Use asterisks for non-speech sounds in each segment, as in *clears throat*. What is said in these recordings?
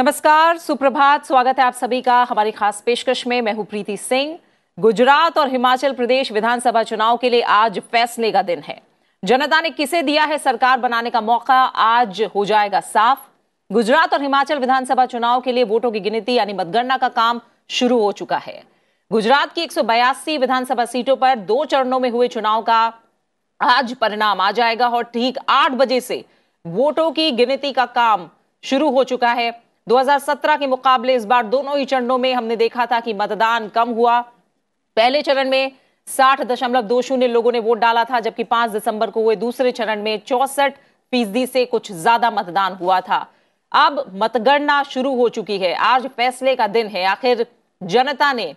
नमस्कार सुप्रभात स्वागत है आप सभी का हमारी खास पेशकश में मैं हूं प्रीति सिंह गुजरात और हिमाचल प्रदेश विधानसभा चुनाव के लिए आज फैसले का दिन है जनता ने किसे दिया है सरकार बनाने का मौका आज हो जाएगा साफ गुजरात और हिमाचल विधानसभा चुनाव के लिए वोटों की गिनती यानी मतगणना का काम शुरू हो चुका है गुजरात की एक विधानसभा सीटों पर दो चरणों में हुए चुनाव का आज परिणाम आ जाएगा और ठीक आठ बजे से वोटों की गिनती का काम शुरू हो चुका है 2017 के मुकाबले इस बार दोनों ही चरणों में हमने देखा था कि मतदान कम हुआ पहले चरण में साठ दशमलव दो शून्य लोगों ने वोट डाला था जबकि पांच दिसंबर को हुए दूसरे चरण में चौसठ फीसदी से कुछ ज्यादा मतदान हुआ था अब मतगणना शुरू हो चुकी है आज फैसले का दिन है आखिर जनता ने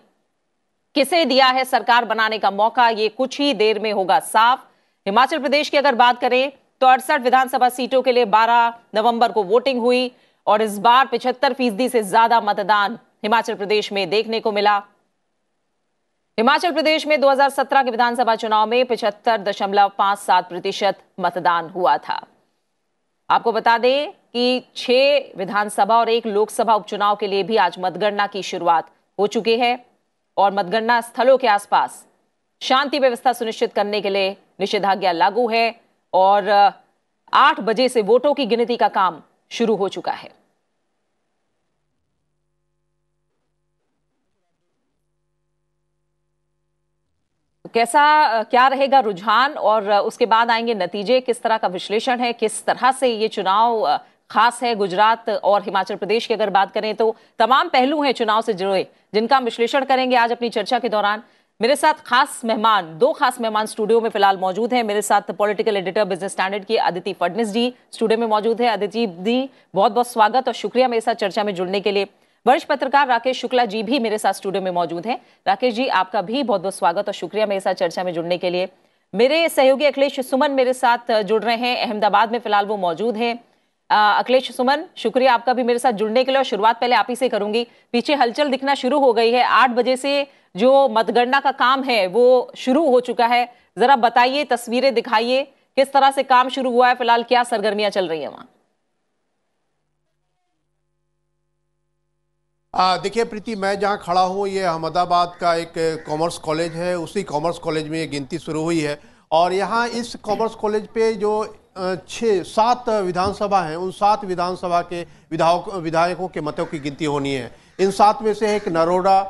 किसे दिया है सरकार बनाने का मौका ये कुछ ही देर में होगा साफ हिमाचल प्रदेश की अगर बात करें तो अड़सठ विधानसभा सीटों के लिए 12 नवंबर को वोटिंग हुई और इस बार पिछहत्तर फीसदी से ज्यादा मतदान हिमाचल प्रदेश में देखने को मिला हिमाचल प्रदेश में 2017 के विधानसभा चुनाव में पिछहत्तर दशमलव पांच सात प्रतिशत मतदान हुआ था आपको बता दें कि छह विधानसभा और एक लोकसभा उपचुनाव के लिए भी आज मतगणना की शुरुआत हो चुकी है और मतगणना स्थलों के आसपास शांति व्यवस्था सुनिश्चित करने के लिए निषेधाज्ञा लागू है और आठ बजे से वोटों की गिनती का काम शुरू हो चुका है कैसा क्या रहेगा रुझान और उसके बाद आएंगे नतीजे किस तरह का विश्लेषण है किस तरह से ये चुनाव खास है गुजरात और हिमाचल प्रदेश की अगर बात करें तो तमाम पहलू हैं चुनाव से जुड़े जिनका हम विश्लेषण करेंगे आज अपनी चर्चा के दौरान मेरे साथ खास मेहमान दो खास मेहमान स्टूडियो में फिलहाल मौजूद हैं मेरे साथ पॉलिटिकल एडिटर बिजनेस स्टैंडर्ड की अदिति फडनिस जी स्टूडियो में मौजूद है अदिति जी बहुत बहुत स्वागत और शुक्रिया मेरे साथ चर्चा में जुड़ने के लिए वरिष्ठ पत्रकार राकेश शुक्ला जी भी मेरे साथ स्टूडियो में मौजूद हैं राकेश जी आपका भी बहुत बहुत स्वागत और शुक्रिया मेरे साथ चर्चा में जुड़ने के लिए मेरे सहयोगी अखिलेश सुमन मेरे साथ जुड़ रहे हैं अहमदाबाद में फिलहाल वो मौजूद हैं अखिलेश सुमन शुक्रिया आपका भी मेरे साथ जुड़ने के लिए और शुरुआत पहले आप ही से करूंगी पीछे हलचल दिखना शुरू हो गई है आठ बजे से जो मतगणना का काम है वो शुरू हो चुका है जरा बताइए तस्वीरें दिखाइए किस तरह से काम शुरू हुआ है फिलहाल क्या सरगर्मियां चल रही है वहां देखिए प्रीति मैं जहाँ खड़ा हूँ ये अहमदाबाद का एक कॉमर्स कॉलेज है उसी कॉमर्स कॉलेज में ये गिनती शुरू हुई है और यहाँ इस कॉमर्स कॉलेज पे जो छः सात विधानसभा हैं उन सात विधानसभा के विधायक विधायकों के मतों की गिनती होनी है इन सात में से एक नरोड़ा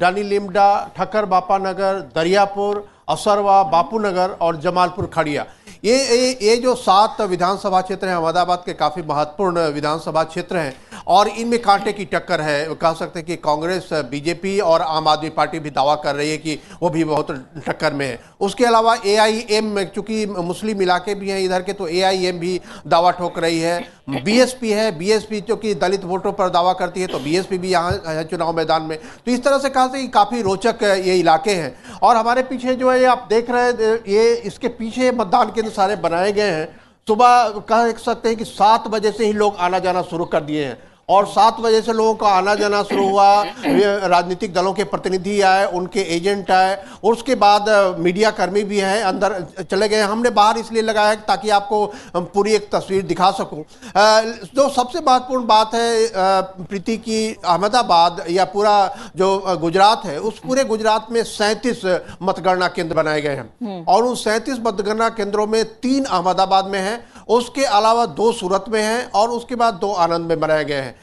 डानी लिमडा ठक्कर बापा नगर दरियापुर असरवा बापू नगर और जमालपुर खड़िया ये ये ये जो सात विधानसभा क्षेत्र हैं अहमदाबाद के काफ़ी महत्वपूर्ण विधानसभा क्षेत्र हैं और इनमें कांटे की टक्कर है कह सकते हैं कि कांग्रेस बीजेपी और आम आदमी पार्टी भी दावा कर रही है कि वो भी बहुत टक्कर में है उसके अलावा ए आई एम चूंकि मुस्लिम इलाके भी हैं इधर के तो ए आई एम भी दावा ठोक रही है बीएसपी है बीएसपी जो कि दलित वोटों पर दावा करती है तो बीएसपी भी यहाँ है चुनाव मैदान में तो इस तरह से कहा कि काफ़ी रोचक ये इलाके हैं और हमारे पीछे जो है आप देख रहे हैं ये इसके पीछे मतदान केंद्र सारे बनाए गए हैं सुबह कह सकते हैं कि सात बजे से ही लोग आना जाना शुरू कर दिए हैं और सात बजे से लोगों का आना जाना शुरू हुआ राजनीतिक दलों के प्रतिनिधि आए उनके एजेंट आए और उसके बाद मीडिया कर्मी भी हैं अंदर चले गए हमने बाहर इसलिए लगाया है ताकि आपको पूरी एक तस्वीर दिखा सकूं जो सबसे महत्वपूर्ण बात है प्रीति की अहमदाबाद या पूरा जो गुजरात है उस पूरे गुजरात में सैंतीस मतगणना केंद्र बनाए गए हैं हम्म। और उन सैंतीस मतगणना केंद्रों में तीन अहमदाबाद में है उसके अलावा दो सूरत में हैं और उसके बाद दो आनंद में बनाए गए हैं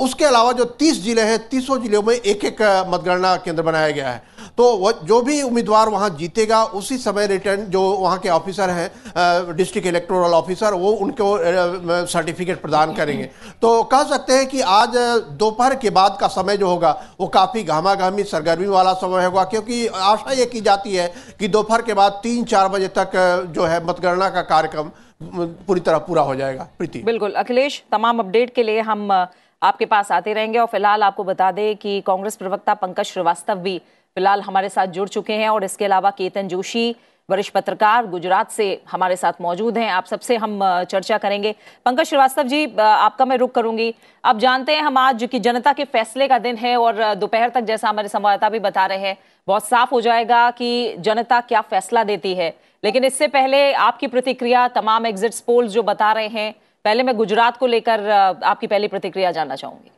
उसके अलावा जो तीस जिले हैं तीसों जिलों में एक एक मतगणना केंद्र बनाया गया है तो जो भी उम्मीदवार वहाँ जीतेगा उसी समय रिटर्न जो वहाँ के ऑफिसर हैं डिस्ट्रिक्ट इलेक्टोरल ऑफिसर वो उनको सर्टिफिकेट प्रदान करेंगे तो कह सकते हैं कि आज दोपहर के बाद का समय जो होगा वो काफ़ी घामा घामी सरगर्मी वाला समय होगा क्योंकि आशा ये की जाती है कि दोपहर के बाद तीन चार बजे तक जो है मतगणना का कार्यक्रम पूरी तरह पूरा हो जाएगा प्रीति बिल्कुल अखिलेश तमाम अपडेट के लिए हम आपके पास आते रहेंगे और फिलहाल आपको बता दें कि कांग्रेस प्रवक्ता पंकज श्रीवास्तव भी फिलहाल हमारे साथ जुड़ चुके हैं और इसके अलावा केतन जोशी वरिष्ठ पत्रकार गुजरात से हमारे साथ मौजूद हैं आप सबसे हम चर्चा करेंगे पंकज श्रीवास्तव जी आपका मैं रुक करूंगी आप जानते हैं हम आज कि जनता के फैसले का दिन है और दोपहर तक जैसा हमारे संवाददाता भी बता रहे हैं बहुत साफ हो जाएगा कि जनता क्या फैसला देती है लेकिन इससे पहले आपकी प्रतिक्रिया तमाम एग्जिट पोल जो बता रहे हैं पहले मैं गुजरात को लेकर आपकी पहली प्रतिक्रिया जानना चाहूंगी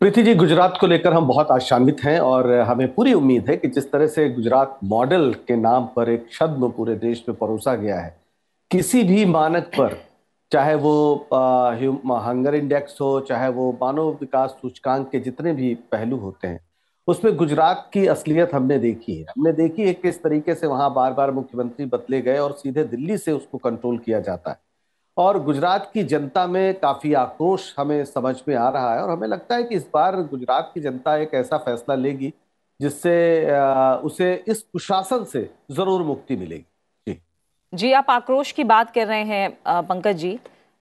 प्रीति जी गुजरात को लेकर हम बहुत आशान्वित हैं और हमें पूरी उम्मीद है कि जिस तरह से गुजरात मॉडल के नाम पर एक छद्म पूरे देश में परोसा गया है किसी भी मानक पर चाहे वो हंगर इंडेक्स हो चाहे वो मानव विकास सूचकांक के जितने भी पहलू होते हैं उसमें गुजरात की असलियत हमने देखी है हमने देखी है किस तरीके से वहां बार बार मुख्यमंत्री बदले गए और सीधे दिल्ली से उसको कंट्रोल किया जाता है और गुजरात की जनता में काफी आक्रोश हमें समझ में आ रहा है और हमें लगता है कि इस बार गुजरात की जनता एक ऐसा फैसला लेगी जिससे उसे इस कुशासन से जरूर मुक्ति मिलेगी जी जी आप आक्रोश की बात कर रहे हैं पंकज जी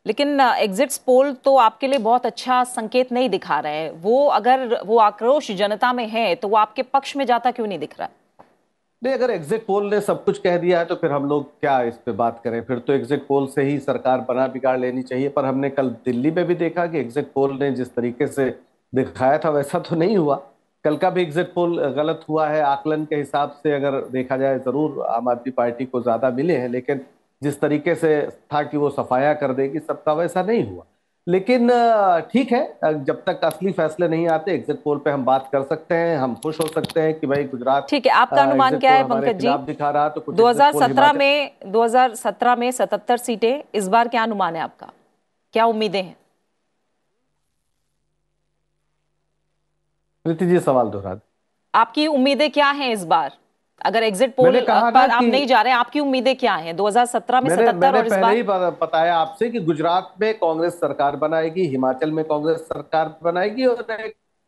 लेकिन एग्जिट पोल तो आपके लिए बहुत अच्छा संकेत नहीं दिखा रहे हैं वो अगर वो आक्रोश जनता में है तो वो आपके पक्ष में जाता क्यों नहीं दिख रहा है नहीं अगर एग्जिट पोल ने सब कुछ कह दिया है तो फिर हम लोग क्या इस पे बात करें फिर तो एग्जिट पोल से ही सरकार बना बिगाड़ लेनी चाहिए पर हमने कल दिल्ली में भी देखा कि एग्जिट पोल ने जिस तरीके से दिखाया था वैसा तो नहीं हुआ कल का भी एग्जिट पोल गलत हुआ है आकलन के हिसाब से अगर देखा जाए ज़रूर आम आदमी पार्टी को ज़्यादा मिले हैं लेकिन जिस तरीके से था कि वो सफाया कर देगी सबका वैसा नहीं हुआ लेकिन ठीक है जब तक असली फैसले नहीं आते एग्जिट पोल पे हम बात कर सकते हैं हम खुश हो सकते हैं कि भाई गुजरात ठीक है आपका अनुमान क्या है पंकज जी दिखा रहा तो दो 2017 में 2017 में 77 सीटें इस बार क्या अनुमान है आपका क्या उम्मीदें हैं प्रीति जी सवाल दोहरा आपकी उम्मीदें क्या हैं इस बार अगर एग्जिट पोल पर आप नहीं जा रहे हैं आपकी उम्मीदें क्या हैं 2017 में सतहत्तर और इस बार ही बताया आपसे कि गुजरात में कांग्रेस सरकार बनाएगी हिमाचल में कांग्रेस सरकार बनाएगी और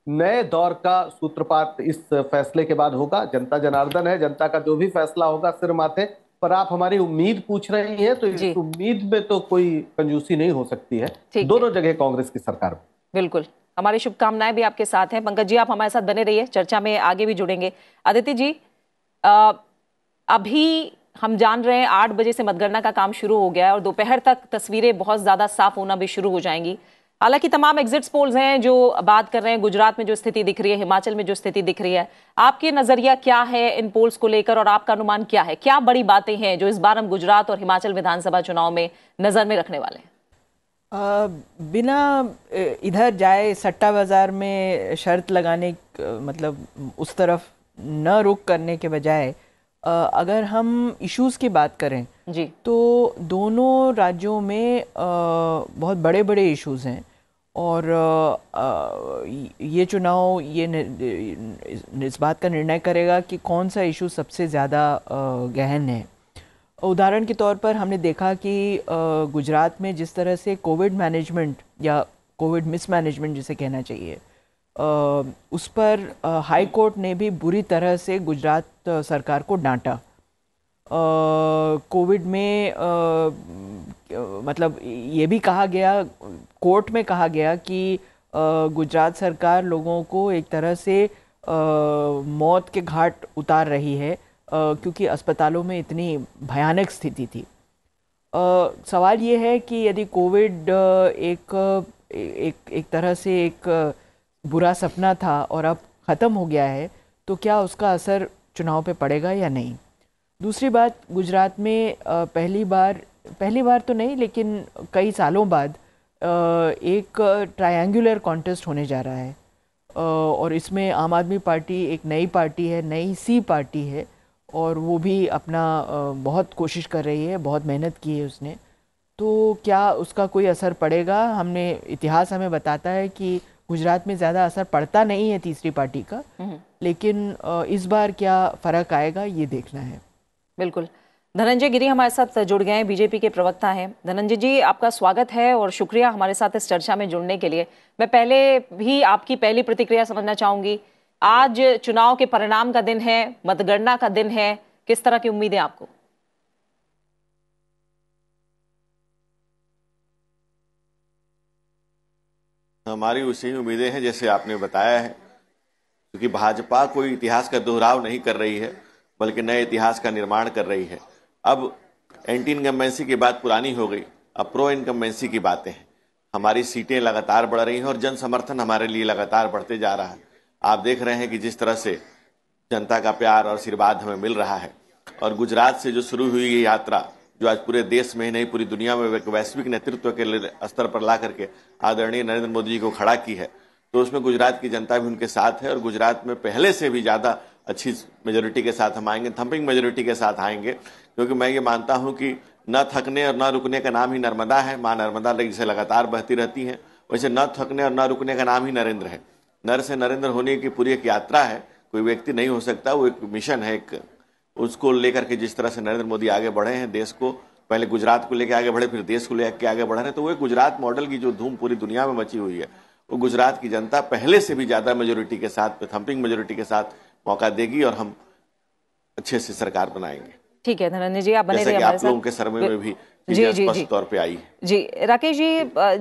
नए दौर का सूत्रपात इस फैसले के बाद होगा जनता जनार्दन है जनता का जो भी फैसला होगा सिर माथे पर आप हमारी उम्मीद पूछ रही हैं तो इस उम्मीद में तो कोई कंजूसी नहीं हो सकती है दोनों जगह कांग्रेस की सरकार बिल्कुल हमारी शुभकामनाएं भी आपके साथ हैं पंकज जी आप हमारे साथ बने रहिए चर्चा में आगे भी जुड़ेंगे आदित्य जी आ, अभी हम जान रहे हैं आठ बजे से मतगणना का काम शुरू हो गया है और दोपहर तक तस्वीरें बहुत ज़्यादा साफ होना भी शुरू हो जाएंगी हालांकि तमाम एग्जिट पोल्स हैं जो बात कर रहे हैं गुजरात में जो स्थिति दिख रही है हिमाचल में जो स्थिति दिख रही है आपके नजरिया क्या है इन पोल्स को लेकर और आपका अनुमान क्या है क्या बड़ी बातें हैं जो इस बार हम गुजरात और हिमाचल विधानसभा चुनाव में नजर में रखने वाले हैं बिना इधर जाए सट्टा बाजार में शर्त लगाने मतलब उस तरफ न रुक करने के बजाय अगर हम इश्यूज की बात करें जी तो दोनों राज्यों में बहुत बड़े बड़े इश्यूज हैं और ये चुनाव ये इस बात का निर्णय करेगा कि कौन सा इशू सबसे ज़्यादा गहन है उदाहरण के तौर पर हमने देखा कि गुजरात में जिस तरह से कोविड मैनेजमेंट या कोविड मिसमैनेजमेंट जिसे कहना चाहिए उस पर हाई कोर्ट ने भी बुरी तरह से गुजरात सरकार को डांटा कोविड में मतलब ये भी कहा गया कोर्ट में कहा गया कि गुजरात सरकार लोगों को एक तरह से मौत के घाट उतार रही है क्योंकि अस्पतालों में इतनी भयानक स्थिति थी सवाल ये है कि यदि कोविड एक एक एक तरह से एक बुरा सपना था और अब ख़त्म हो गया है तो क्या उसका असर चुनाव पे पड़ेगा या नहीं दूसरी बात गुजरात में पहली बार पहली बार तो नहीं लेकिन कई सालों बाद एक ट्रायंगुलर कॉन्टेस्ट होने जा रहा है और इसमें आम आदमी पार्टी एक नई पार्टी है नई सी पार्टी है और वो भी अपना बहुत कोशिश कर रही है बहुत मेहनत की है उसने तो क्या उसका कोई असर पड़ेगा हमने इतिहास हमें बताता है कि गुजरात में ज़्यादा असर पड़ता नहीं है तीसरी पार्टी का हम्म। लेकिन इस बार क्या फ़र्क आएगा ये देखना है बिल्कुल धनंजय गिरी हमारे साथ जुड़ गए हैं बीजेपी के प्रवक्ता हैं धनंजय जी आपका स्वागत है और शुक्रिया हमारे साथ इस चर्चा में जुड़ने के लिए मैं पहले भी आपकी पहली प्रतिक्रिया समझना चाहूंगी आज चुनाव के परिणाम का दिन है मतगणना का दिन है किस तरह की उम्मीदें आपको हमारी उसी उम्मीदें हैं जैसे आपने बताया है क्योंकि भाजपा कोई इतिहास का दोहराव नहीं कर रही है बल्कि नए इतिहास का निर्माण कर रही है अब एंटी इनकम्बेंसी की बात पुरानी हो गई अब प्रो इनकम्बेंसी की बातें हैं हमारी सीटें लगातार बढ़ रही हैं और जन समर्थन हमारे लिए लगातार बढ़ते जा रहा है आप देख रहे हैं कि जिस तरह से जनता का प्यार और आशीर्वाद हमें मिल रहा है और गुजरात से जो शुरू हुई ये यात्रा जो आज पूरे देश में ही नहीं पूरी दुनिया में वैश्विक नेतृत्व के स्तर पर ला करके आदरणीय नरेंद्र मोदी जी को खड़ा की है तो उसमें गुजरात की जनता भी उनके साथ है और गुजरात में पहले से भी ज़्यादा अच्छी मेजोरिटी के साथ हम आएंगे थम्पिंग मेजोरिटी के साथ आएंगे क्योंकि मैं ये मानता हूँ कि न थकने और न रुकने का नाम ही नर्मदा है माँ नर्मदा जिसे लगातार बहती रहती हैं वैसे न थकने और न रुकने का नाम ही नरेंद्र है नर से नरेंद्र होने की पूरी एक यात्रा है कोई व्यक्ति नहीं हो सकता वो एक मिशन है एक उसको लेकर के जिस तरह से नरेंद्र मोदी आगे बढ़े हैं देश को पहले गुजरात को लेकर आगे बढ़े फिर देश को लेकर आगे बढ़ रहे हैं तो वो गुजरात मॉडल की जो धूम पूरी दुनिया में मची हुई है वो गुजरात की जनता पहले से भी ज़्यादा मेजोरिटी के साथ थम्पिंग मेजोरिटी के साथ मौका देगी और हम अच्छे से सरकार बनाएंगे ठीक है धनंजय जी आप बने रहिए आप लोगों के सर्वे में भी जी जी जी तौर पे आई जी राकेश जी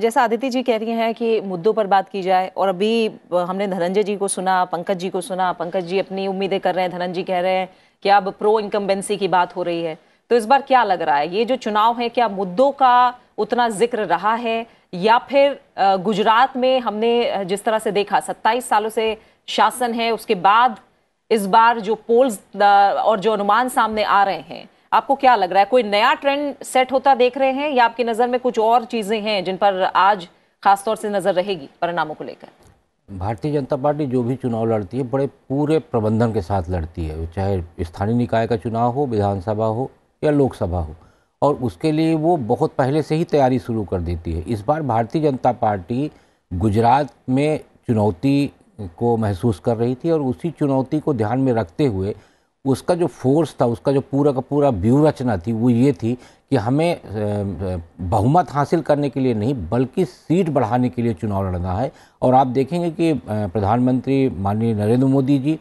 जैसा आदित्य जी कह रही हैं कि मुद्दों पर बात की जाए और अभी हमने धनंजय जी को सुना पंकज जी को सुना पंकज जी अपनी उम्मीदें कर रहे हैं धनंजय जी कह रहे हैं कि अब प्रो इनकम्बेंसी की बात हो रही है तो इस बार क्या लग रहा है ये जो चुनाव है क्या मुद्दों का उतना जिक्र रहा है या फिर गुजरात में हमने जिस तरह से देखा सत्ताईस सालों से शासन है उसके बाद इस बार जो पोल्स और जो अनुमान सामने आ रहे हैं आपको क्या लग रहा है कोई नया ट्रेंड सेट होता देख रहे हैं या आपकी नज़र में कुछ और चीज़ें हैं जिन पर आज खासतौर से नज़र रहेगी परिणामों को लेकर भारतीय जनता पार्टी जो भी चुनाव लड़ती है बड़े पूरे प्रबंधन के साथ लड़ती है चाहे स्थानीय निकाय का चुनाव हो विधानसभा हो या लोकसभा हो और उसके लिए वो बहुत पहले से ही तैयारी शुरू कर देती है इस बार भारतीय जनता पार्टी गुजरात में चुनौती को महसूस कर रही थी और उसी चुनौती को ध्यान में रखते हुए उसका जो फोर्स था उसका जो पूरा का पूरा व्यू रचना थी वो ये थी कि हमें बहुमत हासिल करने के लिए नहीं बल्कि सीट बढ़ाने के लिए चुनाव लड़ना है और आप देखेंगे कि प्रधानमंत्री माननीय नरेंद्र मोदी जी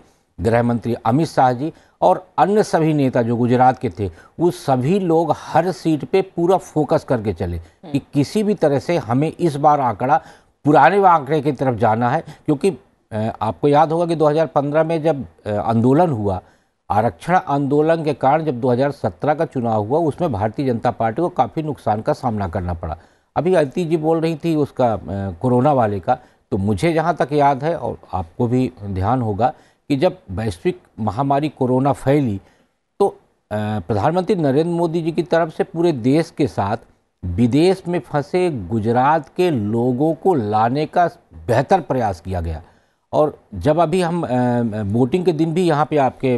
गृह मंत्री अमित शाह जी और अन्य सभी नेता जो गुजरात के थे वो सभी लोग हर सीट पे पूरा फोकस करके चले कि किसी भी तरह से हमें इस बार आंकड़ा पुराने आंकड़े की तरफ जाना है क्योंकि आपको याद होगा कि 2015 में जब आंदोलन हुआ आरक्षण आंदोलन के कारण जब 2017 का चुनाव हुआ उसमें भारतीय जनता पार्टी को काफ़ी नुकसान का सामना करना पड़ा अभी अति जी बोल रही थी उसका कोरोना वाले का तो मुझे जहाँ तक याद है और आपको भी ध्यान होगा कि जब वैश्विक महामारी कोरोना फैली तो प्रधानमंत्री नरेंद्र मोदी जी की तरफ से पूरे देश के साथ विदेश में फंसे गुजरात के लोगों को लाने का बेहतर प्रयास किया गया और जब अभी हम वोटिंग के दिन भी यहाँ पे आपके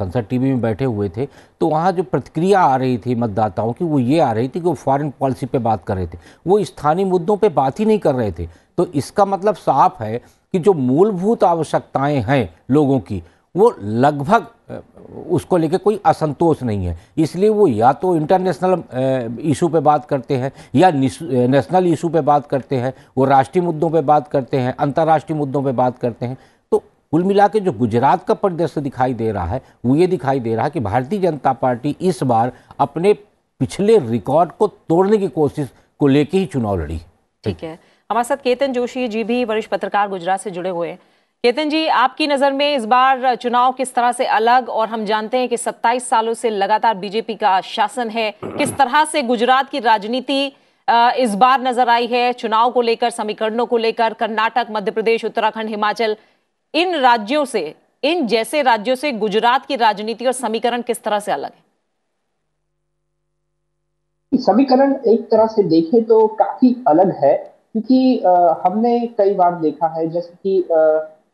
संसद टीवी में बैठे हुए थे तो वहाँ जो प्रतिक्रिया आ रही थी मतदाताओं की वो ये आ रही थी कि वो फॉरेन पॉलिसी पे बात कर रहे थे वो स्थानीय मुद्दों पे बात ही नहीं कर रहे थे तो इसका मतलब साफ है कि जो मूलभूत आवश्यकताएं हैं लोगों की वो लगभग उसको लेके कोई असंतोष नहीं है इसलिए वो या तो इंटरनेशनल इशू पे बात करते हैं या नेशनल इशू पे बात करते हैं वो राष्ट्रीय मुद्दों पे बात करते हैं अंतर्राष्ट्रीय मुद्दों पे बात करते हैं तो कुल मिला के जो गुजरात का परिदृश्य दिखाई दे रहा है वो ये दिखाई दे रहा है कि भारतीय जनता पार्टी इस बार अपने पिछले रिकॉर्ड को तोड़ने की कोशिश को लेके ही चुनाव लड़ी ठीक है हमारे साथ केतन जोशी जी भी वरिष्ठ पत्रकार गुजरात से जुड़े हुए हैं केतन जी आपकी नजर में इस बार चुनाव किस तरह से अलग और हम जानते हैं कि 27 सालों से लगातार बीजेपी का शासन है किस तरह से गुजरात की राजनीति इस बार नजर आई है चुनाव को लेकर समीकरणों को लेकर कर्नाटक मध्य प्रदेश उत्तराखंड हिमाचल इन राज्यों से इन जैसे राज्यों से गुजरात की राजनीति और समीकरण किस तरह से अलग है समीकरण एक तरह से देखें तो काफी अलग है क्योंकि हमने कई बार देखा है जैसे कि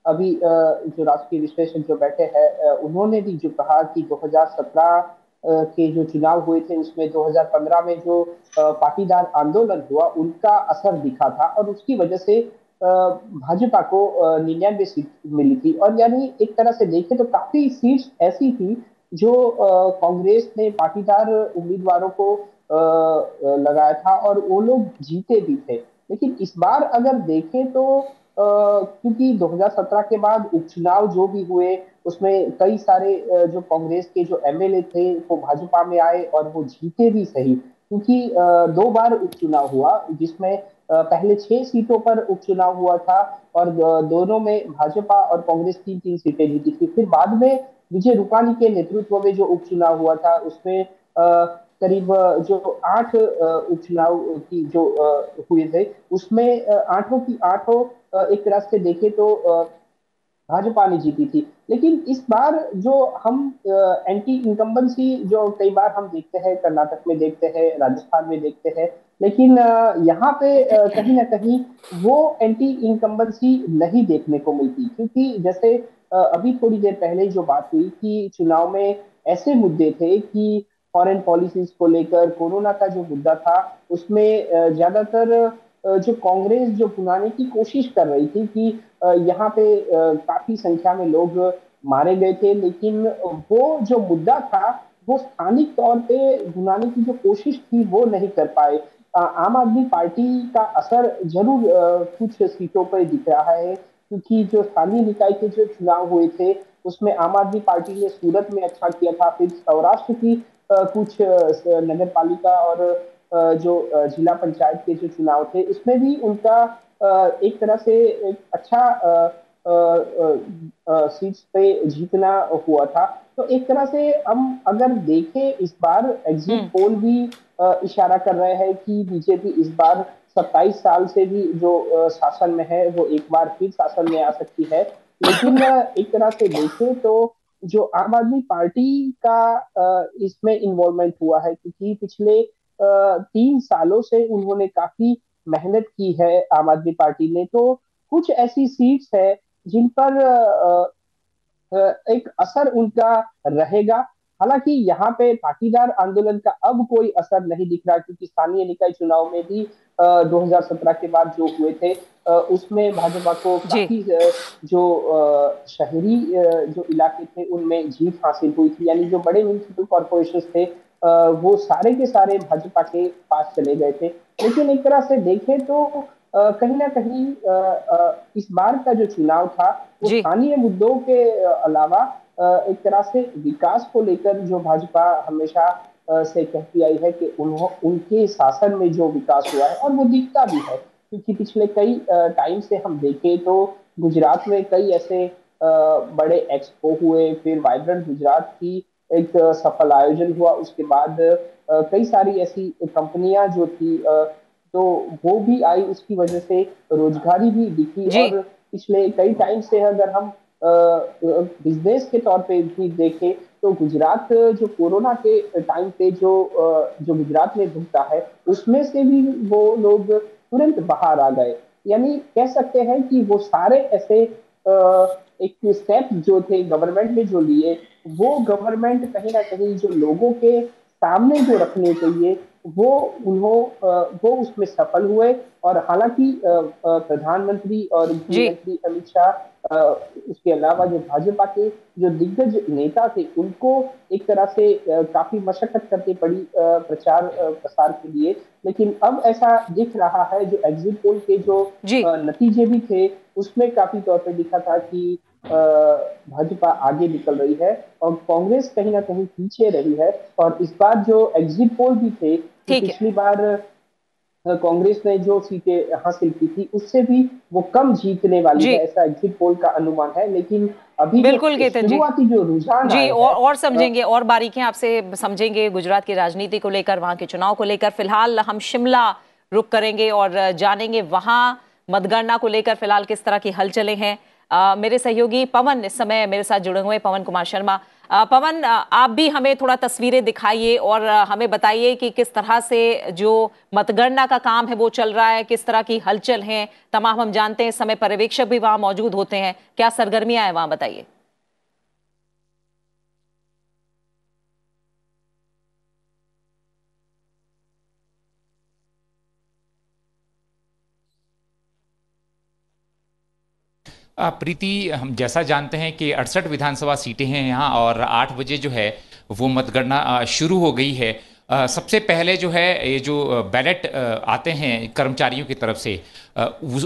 अभी जो राष्ट्रीय विश्लेषक जो बैठे हैं उन्होंने भी जो कहा कि 2017 के जो चुनाव हुए थे उसमें 2015 में जो पाटीदार आंदोलन हुआ उनका असर दिखा था और उसकी वजह से भाजपा को निन्यानवे सीट मिली थी और यानी एक तरह से देखें तो काफी सीट ऐसी थी जो कांग्रेस ने पाटीदार उम्मीदवारों को लगाया था और वो लोग जीते भी थे लेकिन इस बार अगर देखें तो क्योंकि 2017 के बाद उपचुनाव जो भी हुए उसमें कई सारे जो कांग्रेस के जो एमएलए थे वो भाजपा में आए और वो जीते भी सही क्योंकि दो बार उपचुनाव हुआ जिसमें पहले छह सीटों पर उपचुनाव हुआ था और दोनों में भाजपा और कांग्रेस तीन तीन सीटें जीती थी फिर बाद में विजय रूपाणी के नेतृत्व में जो उपचुनाव हुआ था उसमें करीब जो आठ उपचुनाव की जो हुए थे उसमें आठों की आठों एक तरह से देखे तो भाजपा ने जीती थी लेकिन इस बार जो हम एंटी इनकम्बेंसी जो कई बार हम देखते हैं कर्नाटक में देखते हैं राजस्थान में देखते हैं लेकिन यहाँ पे कहीं ना कहीं वो एंटी इनकम्बेंसी नहीं देखने को मिलती क्योंकि जैसे अभी थोड़ी देर पहले जो बात हुई कि चुनाव में ऐसे मुद्दे थे कि फॉरेन पॉलिसीज को लेकर कोरोना का जो मुद्दा था उसमें ज्यादातर जो कांग्रेस जो बुलाने की कोशिश कर रही थी कि यहाँ पे काफी संख्या में लोग मारे गए थे लेकिन वो जो मुद्दा था वो स्थानिक तौर पे बुलाने की जो कोशिश थी वो नहीं कर पाए आम आदमी पार्टी का असर जरूर कुछ सीटों पर दिख रहा है क्योंकि जो स्थानीय निकाय के जो चुनाव हुए थे उसमें आम आदमी पार्टी ने सूरत में अच्छा किया था फिर सौराष्ट्र की कुछ नगर पालिका और जो जिला पंचायत के जो चुनाव थे उसमें भी उनका एक तरह से एक अच्छा सीट पे जीतना हुआ था तो एक तरह से हम अगर देखें इस बार एग्जिट हम्म। पोल भी इशारा कर रहे हैं कि बीजेपी इस बार 27 साल से भी जो शासन में है वो एक बार फिर शासन में आ सकती है लेकिन एक तरह से देखें तो जो आम आदमी पार्टी का इसमें इन्वॉल्वमेंट हुआ है क्योंकि पिछले तीन सालों से उन्होंने काफी मेहनत की है आम आदमी पार्टी ने तो कुछ ऐसी सीट्स है जिन पर एक असर उनका रहेगा हालांकि यहाँ पे पाटीदार आंदोलन का अब कोई असर नहीं दिख रहा क्योंकि स्थानीय निकाय चुनाव में भी आ, 2017 के बाद जो हुए थे आ, उसमें भाजपा को काफी जो आ, शहरी जो इलाके थे उनमें जीत हासिल हुई थी यानी जो बड़े म्यूनिसिपल कॉरपोरेशन थे आ, वो सारे के सारे भाजपा के पास चले गए थे लेकिन एक तरह से देखें तो कहीं ना कहीं इस बार का जो चुनाव था वो स्थानीय मुद्दों के अलावा एक तरह से विकास को लेकर जो भाजपा हमेशा से कहती आई है कि उन्हों उनके शासन में जो विकास हुआ है और वो दिखता भी है क्योंकि पिछले कई टाइम से हम देखें तो गुजरात में कई ऐसे बड़े एक्सपो हुए फिर वाइब्रेंट गुजरात की एक सफल आयोजन हुआ उसके बाद कई सारी ऐसी कंपनियां जो थी तो वो भी आई उसकी वजह से रोजगारी भी दिखी और पिछले कई टाइम से अगर हम बिजनेस के तौर पे भी देखें तो गुजरात जो कोरोना के टाइम पे जो जो गुजरात में भुगता है उसमें से भी वो लोग तुरंत बाहर आ गए यानी कह सकते हैं कि वो सारे ऐसे एक स्टेप जो थे गवर्नमेंट ने जो लिए वो गवर्नमेंट कहीं ना कहीं जो लोगों के सामने जो रखने चाहिए वो उन्हों वो उसमें सफल हुए और हालांकि प्रधानमंत्री और मंत्री अमित शाह उसके अलावा जो भाजपा के जो दिग्गज नेता थे उनको एक तरह से काफी मशक्कत करनी पड़ी प्रचार प्रसार के लिए लेकिन अब ऐसा दिख रहा है जो एग्जिट पोल के जो नतीजे भी थे उसमें काफी तौर पर दिखा था कि भाजपा आगे निकल रही है और कांग्रेस कहीं ना कहीं पीछे रही है और इस बार जो एग्जिट पोल भी थे पिछली बार कांग्रेस ने जो सीटें हासिल की थी उससे भी वो कम जीतने वाली जी. है ऐसा एग्जिट पोल का अनुमान है लेकिन अभी बिल्कुल जो, जी, जो रुझान जी और, और समझेंगे हाँ। और बारीकियां आपसे समझेंगे गुजरात की राजनीति को लेकर वहां के चुनाव को लेकर फिलहाल हम शिमला रुक करेंगे और जानेंगे वहां मतगणना को लेकर फिलहाल किस तरह की हलचले हैं मेरे सहयोगी पवन इस समय मेरे साथ जुड़े हुए पवन कुमार शर्मा पवन आप भी हमें थोड़ा तस्वीरें दिखाइए और हमें बताइए कि किस तरह से जो मतगणना का काम है वो चल रहा है किस तरह की हलचल है तमाम हम जानते हैं समय पर्यवेक्षक भी वहाँ मौजूद होते हैं क्या सरगर्मियां हैं वहाँ बताइए प्रीति हम जैसा जानते हैं कि अड़सठ विधानसभा सीटें हैं यहाँ और आठ बजे जो है वो मतगणना शुरू हो गई है सबसे पहले जो है ये जो बैलेट आते हैं कर्मचारियों की तरफ से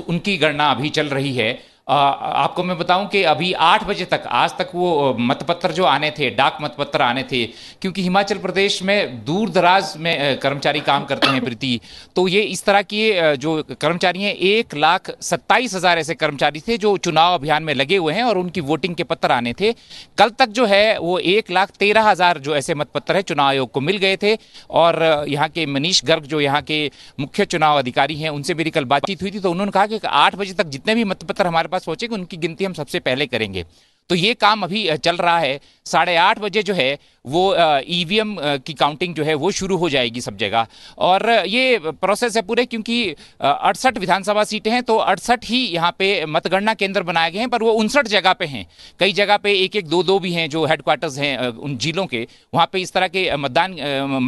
उनकी गणना अभी चल रही है आपको मैं बताऊं कि अभी आठ बजे तक आज तक वो मतपत्र जो आने थे डाक मतपत्र आने थे क्योंकि हिमाचल प्रदेश में दूर दराज में कर्मचारी काम करते हैं प्रीति तो ये इस तरह की जो कर्मचारी हैं एक लाख सत्ताईस हज़ार ऐसे कर्मचारी थे जो चुनाव अभियान में लगे हुए हैं और उनकी वोटिंग के पत्र आने थे कल तक जो है वो एक लाख तेरह हज़ार जो ऐसे मतपत्र है चुनाव आयोग को मिल गए थे और यहाँ के मनीष गर्ग जो यहाँ के मुख्य चुनाव अधिकारी हैं उनसे मेरी कल बातचीत हुई थी तो उन्होंने कहा कि आठ बजे तक जितने भी मतपत्र हमारे पास पास पहुंचेगी उनकी गिनती हम सबसे पहले करेंगे तो ये काम अभी चल रहा है साढ़े आठ बजे जो है वो ई e की काउंटिंग जो है वो शुरू हो जाएगी सब जगह और ये प्रोसेस है पूरे क्योंकि अड़सठ विधानसभा सीटें हैं तो अड़सठ ही यहाँ पे मतगणना केंद्र बनाए गए हैं पर वो उनसठ जगह पे हैं कई जगह पे एक एक दो दो भी हैं जो हेडक्वार्टर्स हैं उन जिलों के वहाँ पे इस तरह के मतदान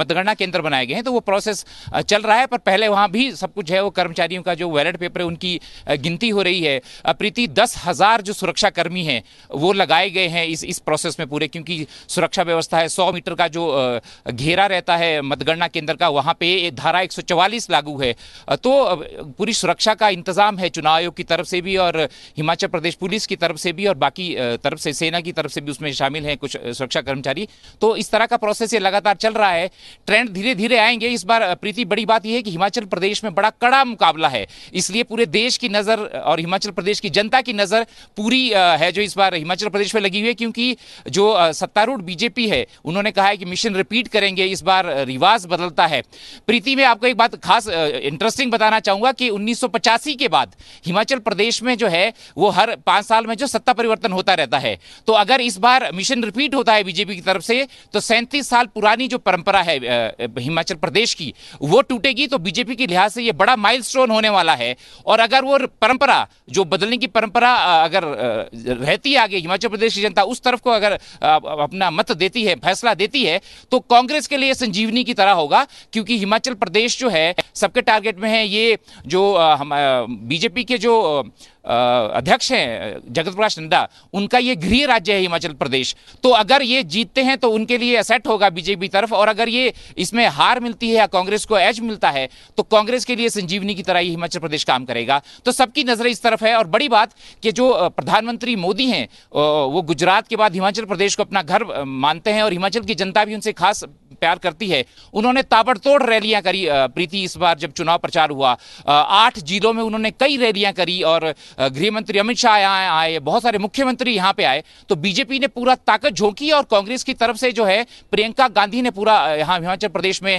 मतगणना केंद्र बनाए गए हैं तो वो प्रोसेस चल रहा है पर पहले वहाँ भी सब कुछ है वो कर्मचारियों का जो बैलेट पेपर है उनकी गिनती हो रही है प्रीति दस हज़ार जो सुरक्षाकर्मी हैं वो जोर लगाए गए हैं इस इस प्रोसेस में पूरे क्योंकि सुरक्षा व्यवस्था है सौ मीटर का जो घेरा रहता है मतगणना केंद्र का वहाँ पे धारा एक लागू है तो पूरी सुरक्षा का इंतजाम है चुनाव आयोग की तरफ से भी और हिमाचल प्रदेश पुलिस की तरफ से भी और बाकी तरफ से सेना की तरफ से भी उसमें शामिल हैं कुछ सुरक्षा कर्मचारी तो इस तरह का प्रोसेस ये लगातार चल रहा है ट्रेंड धीरे धीरे आएंगे इस बार प्रीति बड़ी बात यह है कि हिमाचल प्रदेश में बड़ा कड़ा मुकाबला है इसलिए पूरे देश की नज़र और हिमाचल प्रदेश की जनता की नज़र पूरी है जो इस बार हिमाचल हिमाचल प्रदेश में लगी हुई है क्योंकि जो सत्तारूढ़ बीजेपी है उन्होंने कहा है कि मिशन रिपीट करेंगे इस बार रिवाज बदलता है प्रीति में आपको एक बात खास इंटरेस्टिंग बताना चाहूंगा कि उन्नीस के बाद हिमाचल प्रदेश में जो है वो हर पांच साल में जो सत्ता परिवर्तन होता रहता है तो अगर इस बार मिशन रिपीट होता है बीजेपी की तरफ से तो सैंतीस साल पुरानी जो परंपरा है हिमाचल प्रदेश की वो टूटेगी तो बीजेपी के लिहाज से ये बड़ा माइलस्टोन होने वाला है और अगर वो परंपरा जो बदलने की परंपरा अगर रहती आगे हिमाचल प्रदेश की जनता उस तरफ को अगर अपना मत देती है फैसला देती है तो कांग्रेस के लिए संजीवनी की तरह होगा क्योंकि हिमाचल प्रदेश जो है सबके टारगेट में है ये जो हम बीजेपी के जो अध्यक्ष हैं जगत प्रकाश नड्डा उनका ये गृह राज्य है हिमाचल प्रदेश तो अगर ये जीतते हैं तो उनके लिए असेट होगा बीजेपी तरफ और अगर ये इसमें हार मिलती है या कांग्रेस को एज मिलता है तो कांग्रेस के लिए संजीवनी की तरह ही हिमाचल प्रदेश काम करेगा तो सबकी नजरें इस तरफ है और बड़ी बात कि जो प्रधानमंत्री मोदी हैं वो गुजरात के बाद हिमाचल प्रदेश को अपना घर मानते हैं और हिमाचल की जनता भी उनसे खास प्यार करती है उन्होंने ताबड़तोड़ रैलियां करी प्रीति इस बार जब चुनाव प्रचार हुआ आठ जिलों में उन्होंने कई रैलियां करी और गृहमंत्री अमित शाह यहाँ आए बहुत सारे मुख्यमंत्री यहाँ पे आए तो बीजेपी ने पूरा ताकत झोंकी और कांग्रेस की तरफ से जो है प्रियंका गांधी ने पूरा यहाँ हिमाचल प्रदेश में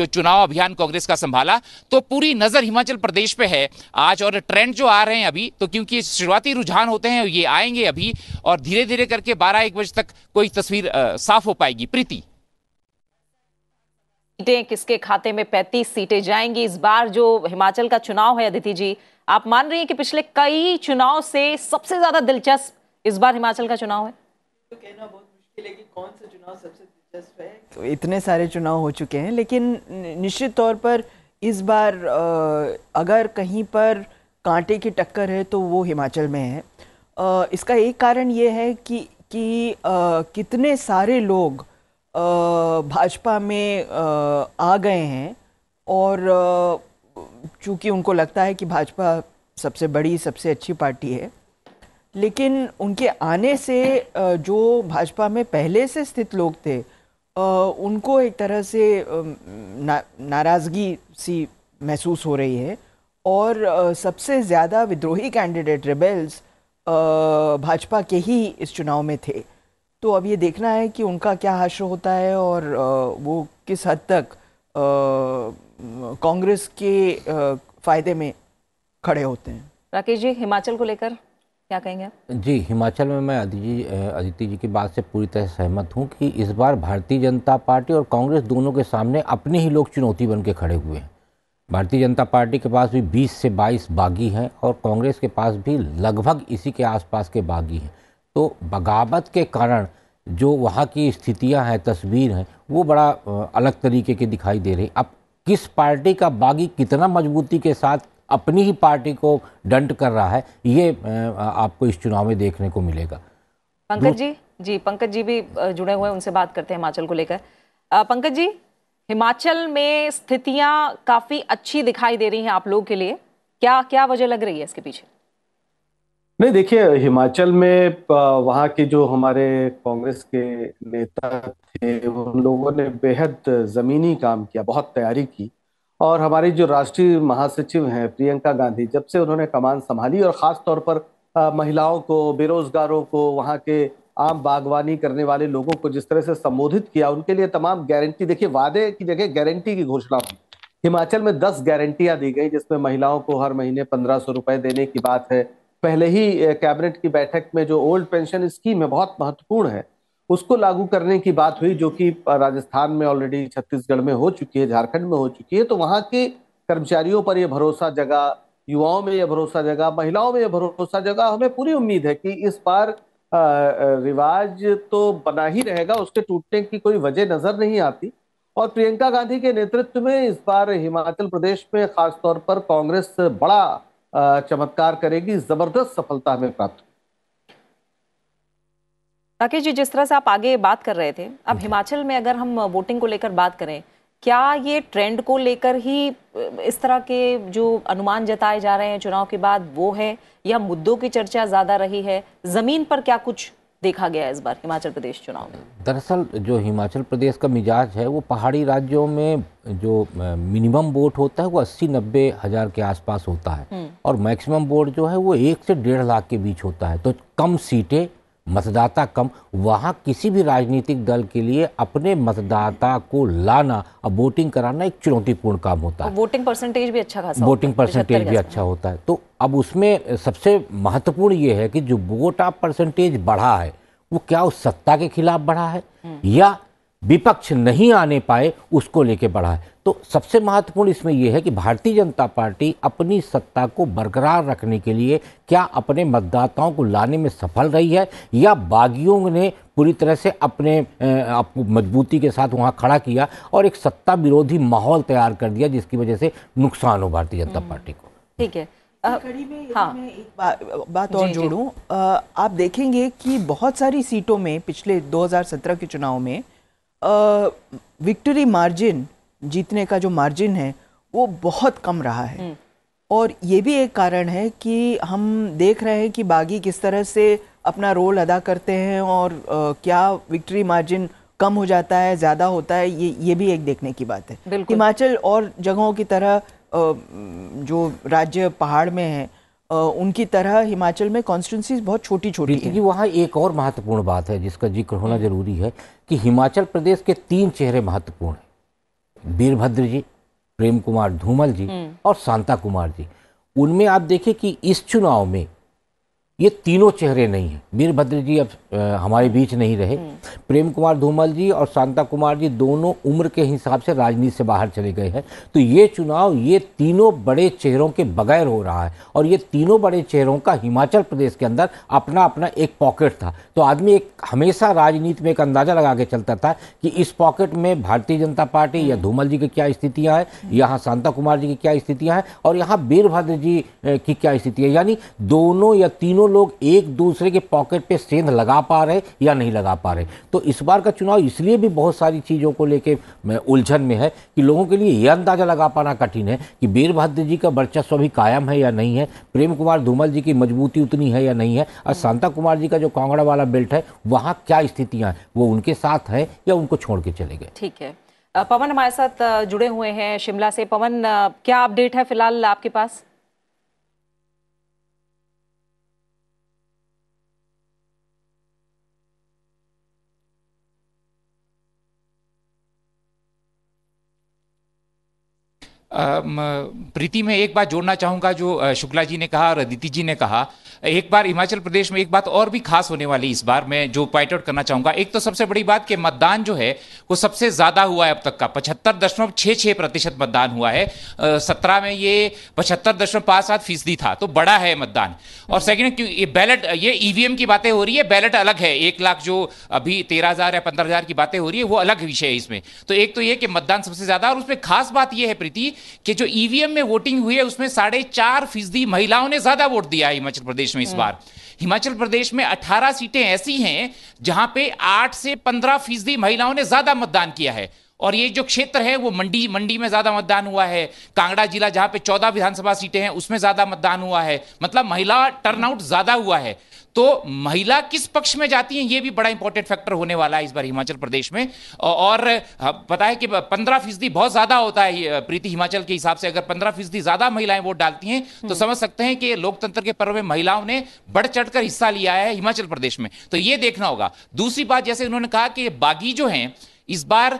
जो चुनाव अभियान कांग्रेस का संभाला तो पूरी नजर हिमाचल प्रदेश पे है आज और ट्रेंड जो आ रहे हैं अभी तो क्योंकि शुरुआती रुझान होते हैं ये आएंगे अभी और धीरे धीरे करके बारह एक बजे तक कोई तस्वीर साफ हो पाएगी प्रीति सीटें किसके खाते में 35 सीटें जाएंगी इस बार जो हिमाचल का चुनाव है अदिति जी आप मान रही हैं कि पिछले कई चुनाव से सबसे ज्यादा दिलचस्प इस बार हिमाचल का चुनाव है तो कहना बहुत मुश्किल है कि कौन सा चुनाव सबसे दिलचस्प है तो इतने सारे चुनाव हो चुके हैं लेकिन निश्चित तौर पर इस बार अगर कहीं पर कांटे की टक्कर है तो वो हिमाचल में है इसका एक कारण ये है कि कि कितने सारे लोग भाजपा में आ गए हैं और चूंकि उनको लगता है कि भाजपा सबसे बड़ी सबसे अच्छी पार्टी है लेकिन उनके आने से जो भाजपा में पहले से स्थित लोग थे उनको एक तरह से ना, नाराज़गी सी महसूस हो रही है और सबसे ज़्यादा विद्रोही कैंडिडेट रिबेल्स भाजपा के ही इस चुनाव में थे तो अब ये देखना है कि उनका क्या हश्र होता है और वो किस हद तक कांग्रेस के फायदे में खड़े होते हैं राकेश जी हिमाचल को लेकर क्या कहेंगे जी हिमाचल में मैं अदिति जी अदिति जी की बात से पूरी तरह सहमत हूँ कि इस बार भारतीय जनता पार्टी और कांग्रेस दोनों के सामने अपने ही लोग चुनौती बन के खड़े हुए हैं भारतीय जनता पार्टी के पास भी 20 से 22 बागी हैं और कांग्रेस के पास भी लगभग इसी के आसपास के बागी हैं तो बगावत के कारण जो वहाँ की स्थितियाँ हैं तस्वीर हैं वो बड़ा अलग तरीके के दिखाई दे रही अब किस पार्टी का बागी कितना मजबूती के साथ अपनी ही पार्टी को डंट कर रहा है ये आपको इस चुनाव में देखने को मिलेगा पंकज जी जी पंकज जी भी जुड़े हुए उनसे बात करते हैं हिमाचल को लेकर पंकज जी हिमाचल में स्थितियां काफ़ी अच्छी दिखाई दे रही हैं आप लोगों के लिए क्या क्या वजह लग रही है इसके पीछे नहीं देखिए हिमाचल में वहाँ के जो हमारे कांग्रेस के नेता थे उन लोगों ने बेहद ज़मीनी काम किया बहुत तैयारी की और हमारी जो राष्ट्रीय महासचिव हैं प्रियंका गांधी जब से उन्होंने कमान संभाली और ख़ास तौर पर महिलाओं को बेरोजगारों को वहाँ के आम बागवानी करने वाले लोगों को जिस तरह से संबोधित किया उनके लिए तमाम गारंटी देखिए वादे की जगह गारंटी की घोषणा हुई हिमाचल में दस गारंटियां दी गई जिसमें महिलाओं को हर महीने पंद्रह सौ रुपए देने की बात है पहले ही कैबिनेट की बैठक में जो ओल्ड पेंशन स्कीम है बहुत महत्वपूर्ण है उसको लागू करने की बात हुई जो कि राजस्थान में ऑलरेडी छत्तीसगढ़ में हो चुकी है झारखंड में हो चुकी है तो वहाँ के कर्मचारियों पर यह भरोसा जगा युवाओं में यह भरोसा जगा महिलाओं में यह भरोसा जगा हमें पूरी उम्मीद है कि इस बार रिवाज तो बना ही रहेगा उसके टूटने की कोई वजह नजर नहीं आती और प्रियंका गांधी के नेतृत्व में इस बार हिमाचल प्रदेश में खासतौर पर कांग्रेस बड़ा चमत्कार करेगी जबरदस्त सफलता हमें प्राप्त राकेश जी जिस तरह से आप आगे बात कर रहे थे अब हिमाचल में अगर हम वोटिंग को लेकर बात करें क्या ये ट्रेंड को लेकर ही इस तरह के जो अनुमान जताए जा रहे हैं चुनाव के बाद वो है या मुद्दों की चर्चा ज़्यादा रही है ज़मीन पर क्या कुछ देखा गया इस बार हिमाचल प्रदेश चुनाव में दरअसल जो हिमाचल प्रदेश का मिजाज है वो पहाड़ी राज्यों में जो मिनिमम वोट होता है वो अस्सी नब्बे हज़ार के आसपास होता है हम्म। और मैक्सिमम वोट जो है वो एक से डेढ़ लाख के बीच होता है तो कम सीटें मतदाता कम वहाँ किसी भी राजनीतिक दल के लिए अपने मतदाता को लाना और वोटिंग कराना एक चुनौतीपूर्ण काम होता है वोटिंग परसेंटेज भी अच्छा खासा वोटिंग परसेंटेज भी अच्छा होता है तो अब उसमें सबसे महत्वपूर्ण ये है कि जो वोट आप परसेंटेज बढ़ा है वो क्या उस सत्ता के खिलाफ बढ़ा है हम्म। या विपक्ष नहीं आने पाए उसको लेके बढ़ा है तो सबसे महत्वपूर्ण इसमें यह है कि भारतीय जनता पार्टी अपनी सत्ता को बरकरार रखने के लिए क्या अपने मतदाताओं को लाने में सफल रही है या बागियों ने पूरी तरह से अपने आपको मजबूती के साथ वहाँ खड़ा किया और एक सत्ता विरोधी माहौल तैयार कर दिया जिसकी वजह से नुकसान हो भारतीय जनता हम्म। पार्टी को ठीक है तो कड़ी में हाँ। एक बा, बात और जोड़ू आप देखेंगे कि बहुत सारी सीटों में पिछले 2017 के चुनाव में विक्ट्री मार्जिन जीतने का जो मार्जिन है वो बहुत कम रहा है हम्म। और ये भी एक कारण है कि हम देख रहे हैं कि बागी किस तरह से अपना रोल अदा करते हैं और आ, क्या विक्ट्री मार्जिन कम हो जाता है ज़्यादा होता है ये ये भी एक देखने की बात है हिमाचल और जगहों की तरह आ, जो राज्य पहाड़ में है आ, उनकी तरह हिमाचल में कॉन्स्टिट्यूंसीज बहुत छोटी छोटी क्योंकि वहाँ एक और महत्वपूर्ण बात है जिसका जिक्र होना हम्म। ज़रूरी है कि हिमाचल प्रदेश के तीन चेहरे महत्वपूर्ण हैं वीरभद्र जी प्रेम कुमार धूमल जी हम्म। और शांता कुमार जी उनमें आप देखें कि इस चुनाव में ये तीनों चेहरे नहीं हैं वीरभद्र जी अब हमारे बीच नहीं रहे हम्म। प्रेम कुमार धूमल जी और शांता कुमार जी दोनों उम्र के हिसाब से राजनीति से बाहर चले गए हैं तो ये चुनाव ये तीनों बड़े चेहरों के बगैर हो रहा है और ये तीनों बड़े चेहरों का हिमाचल प्रदेश के अंदर अपना अपना एक पॉकेट था तो आदमी एक हमेशा राजनीति में एक अंदाज़ा लगा के चलता था कि इस पॉकेट में भारतीय जनता पार्टी या हम्म। धूमल जी की क्या स्थितियाँ हैं हम्म। यहाँ शांता कुमार जी की क्या स्थितियाँ हैं और यहाँ वीरभद्र जी की क्या स्थिति है यानी दोनों या तीनों लोग एक दूसरे के पॉकेट पे सेंध लगा पा रहे या नहीं लगा पा रहे तो इस बार का चुनाव इसलिए भी बहुत सारी चीज़ों को लेके उलझन में है कि लोगों के लिए यह अंदाज़ा लगा पाना कठिन है कि वीरभद्र जी का वर्चस्व भी कायम है या नहीं है प्रेम कुमार धूमल जी की मजबूती उतनी है या नहीं है और शांता कुमार जी का जो कांगड़ा वाला बेल्ट है वहाँ क्या स्थितियाँ हैं वो उनके साथ हैं या उनको छोड़ के चले गए ठीक है पवन हमारे साथ जुड़े हुए हैं शिमला से पवन क्या अपडेट है फिलहाल आपके पास प्रीति में एक बात जोड़ना चाहूंगा जो शुक्ला जी ने कहा और अदिति जी ने कहा एक बार हिमाचल प्रदेश में एक बात और भी खास होने वाली इस बार मैं जो पॉइंट आउट करना चाहूंगा एक तो सबसे बड़ी बात कि मतदान जो है वो सबसे ज़्यादा हुआ है अब तक का पचहत्तर दशमलव छः छह प्रतिशत मतदान हुआ है सत्रह में ये पचहत्तर दशमलव पांच सात फीसदी था तो बड़ा है मतदान और सेकेंड ये बैलेट ये ईवीएम e की बातें हो रही है बैलेट अलग है एक लाख जो अभी तेरह हज़ार या पंद्रह हज़ार की बातें हो रही है वो अलग विषय है इसमें तो एक तो ये कि मतदान सबसे ज़्यादा और उसमें खास बात यह है प्रीति कि जो ईवीएम e में वोटिंग हुई है उसमें साढ़े चार फीसदी महिलाओं ने ज्यादा वोट दिया है हिमाचल प्रदेश में इस हम्म। बार हिमाचल प्रदेश में 18 सीटें ऐसी हैं जहां पे 8 से 15 फीसदी महिलाओं ने ज्यादा मतदान किया है और ये जो क्षेत्र है वो मंडी मंडी में ज्यादा मतदान हुआ है कांगड़ा जिला जहां पे चौदह विधानसभा सीटें हैं उसमें ज्यादा मतदान हुआ है मतलब महिला टर्नआउट ज्यादा हुआ है तो महिला किस पक्ष में जाती है ये भी बड़ा इंपॉर्टेंट फैक्टर होने वाला है इस बार हिमाचल प्रदेश में और हाँ, पता है कि पंद्रह फीसदी बहुत ज्यादा होता है प्रीति हिमाचल के हिसाब से अगर पंद्रह फीसदी ज्यादा महिलाएं वोट डालती हैं तो हम्म। समझ सकते हैं कि लोकतंत्र के पर्व में महिलाओं ने बढ़ चढ़कर हिस्सा लिया है हिमाचल प्रदेश में तो ये देखना होगा दूसरी बात जैसे उन्होंने कहा कि बागी जो है इस बार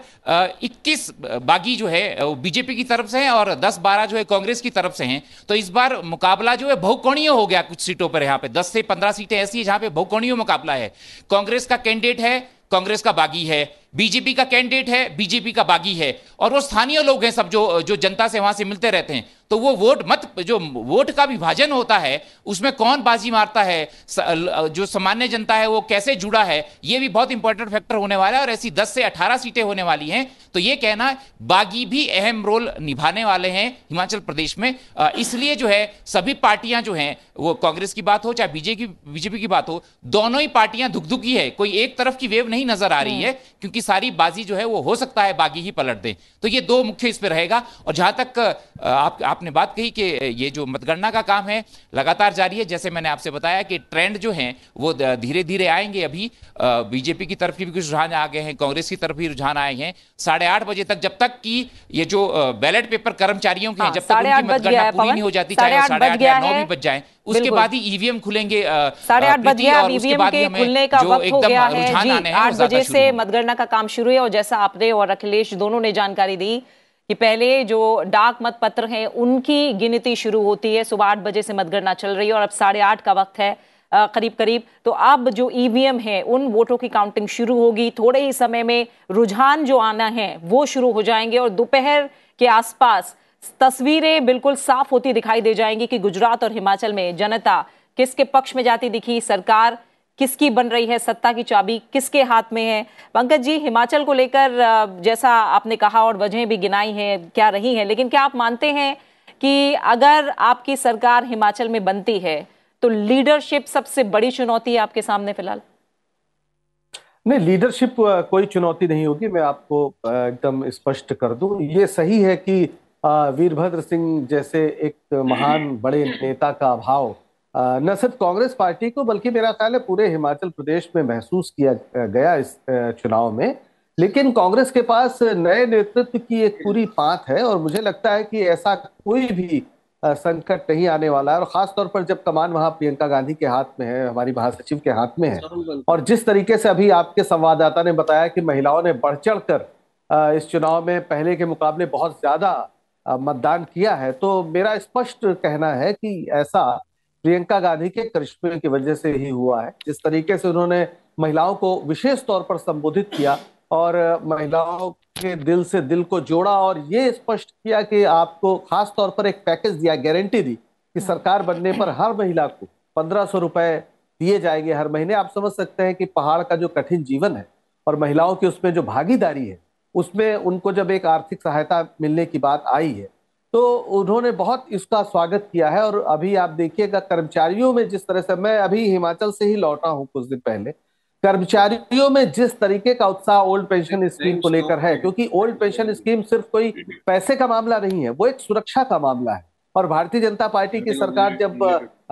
इक्कीस बागी जो है वो बीजेपी की तरफ से है और दस बारह जो है कांग्रेस की तरफ से हैं तो इस बार मुकाबला जो है बहुकोणीय हो गया कुछ सीटों पर यहाँ पे दस से पंद्रह सीटें ऐसी जहां पर पे बहुकोणीय मुकाबला है कांग्रेस का कैंडिडेट है कांग्रेस का बागी है बीजेपी का कैंडिडेट है बीजेपी का बागी है और वो स्थानीय लोग हैं सब जो जो जनता से वहां से मिलते रहते हैं तो वो वोट मत जो वोट का विभाजन होता है उसमें कौन बाजी मारता है जो सामान्य जनता है वो कैसे जुड़ा है ये भी बहुत इंपॉर्टेंट फैक्टर होने वाला है और ऐसी 10 से 18 सीटें होने वाली हैं तो ये कहना बागी भी अहम रोल निभाने वाले हैं हिमाचल प्रदेश में इसलिए जो है सभी पार्टियां जो हैं वो कांग्रेस की बात हो चाहे बीजेपी की बीजेपी की बात हो दोनों ही पार्टियां धुकधुकी है कोई एक तरफ की वेव नहीं नजर आ रही है हम्म। क्योंकि सारी बाजी जो है वो हो सकता है बागी ही पलट दे तो ये दो मुख्य इस पर रहेगा और जहां तक आप आपने बात कही कि ये जो मतगणना का काम है लगातार जारी है जैसे मैंने आपसे बताया कि ट्रेंड जो है वो धीरे धीरे आएंगे अभी बीजेपी की तरफ भी कुछ रुझान आ गए हैं कांग्रेस की तरफ भी रुझान आए हैं साढ़े आठ बजे तक जब तक की ये जो बैलेट पेपर कर्मचारियों के हाँ, जब तक उनकी मतगणना पूरी नहीं हो जाती चाहे e साढ़े आठ या नौ भी बज जाए उसके e बाद ही ईवीएम खुलेंगे साढ़े आठ बज गया ईवीएम के खुलने का वक्त हो गया है आठ बजे से मतगणना का काम शुरू है और जैसा आपने और अखिलेश दोनों ने जानकारी दी कि पहले जो डाक मतपत्र हैं उनकी गिनती शुरू होती है सुबह आठ बजे से मतगणना चल रही है और अब साढ़े आठ का वक्त है करीब करीब तो अब जो ईवीएम e है उन वोटों की काउंटिंग शुरू होगी थोड़े ही समय में रुझान जो आना है वो शुरू हो जाएंगे और दोपहर के आसपास तस्वीरें बिल्कुल साफ होती दिखाई दे जाएंगी कि गुजरात और हिमाचल में जनता किसके पक्ष में जाती दिखी सरकार किसकी बन रही है सत्ता की चाबी किसके हाथ में है पंकज जी हिमाचल को लेकर जैसा आपने कहा और वजहें भी गिनाई हैं क्या रही हैं लेकिन क्या आप मानते हैं कि अगर आपकी सरकार हिमाचल में बनती है तो लीडरशिप सबसे बड़ी चुनौती है आपके सामने फिलहाल नहीं लीडरशिप कोई चुनौती नहीं होगी मैं आपको एकदम स्पष्ट कर दूं ये सही है कि वीरभद्र सिंह जैसे एक महान बड़े नेता का अभाव न सिर्फ कांग्रेस पार्टी को बल्कि मेरा ख्याल है पूरे हिमाचल प्रदेश में महसूस किया गया इस चुनाव में लेकिन कांग्रेस के पास नए नेतृत्व की एक पूरी पात है और मुझे लगता है कि ऐसा कोई भी संकट नहीं आने वाला है और खासतौर पर जब कमान वहां प्रियंका गांधी के हाथ में है हमारी महासचिव के हाथ में है और जिस तरीके से अभी आपके संवाददाता ने बताया कि महिलाओं ने बढ़ चढ़ कर इस चुनाव में पहले के मुकाबले बहुत ज्यादा मतदान किया है तो मेरा स्पष्ट कहना है कि ऐसा प्रियंका गांधी के करिश्मे की वजह से ही हुआ है जिस तरीके से उन्होंने महिलाओं को विशेष तौर पर संबोधित किया और महिलाओं के दिल से दिल को जोड़ा और ये स्पष्ट किया कि आपको खास तौर पर एक पैकेज दिया गारंटी दी कि सरकार बनने पर हर महिला को पंद्रह सौ रुपए दिए जाएंगे हर महीने आप समझ सकते हैं कि पहाड़ का जो कठिन जीवन है और महिलाओं की उसमें जो भागीदारी है उसमें उनको जब एक आर्थिक सहायता मिलने की बात आई है तो उन्होंने बहुत इसका स्वागत किया है और अभी आप देखिएगा कर्मचारियों में जिस तरह से मैं अभी हिमाचल से ही लौटा हूँ कुछ दिन पहले कर्मचारियों में जिस तरीके का उत्साह ओल्ड पेंशन स्कीम को लेकर है क्योंकि ओल्ड पेंशन स्कीम सिर्फ कोई पैसे का मामला नहीं है वो एक सुरक्षा का मामला है और भारतीय जनता पार्टी की सरकार जब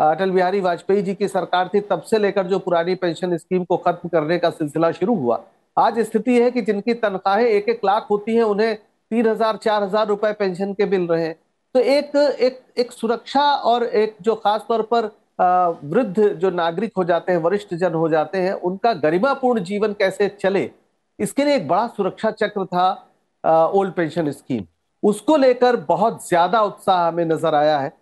अटल बिहारी वाजपेयी जी की सरकार थी तब से लेकर जो पुरानी पेंशन स्कीम को खत्म करने का सिलसिला शुरू हुआ आज स्थिति है कि जिनकी तनख्वाहें एक एक लाख होती हैं उन्हें तीन हजार चार हजार रुपए पेंशन के मिल रहे हैं तो एक एक एक सुरक्षा और एक जो खास तौर पर वृद्ध जो नागरिक हो जाते हैं वरिष्ठ जन हो जाते हैं उनका गरिमापूर्ण जीवन कैसे चले इसके लिए एक बड़ा सुरक्षा चक्र था ओल्ड पेंशन स्कीम उसको लेकर बहुत ज्यादा उत्साह हमें नजर आया है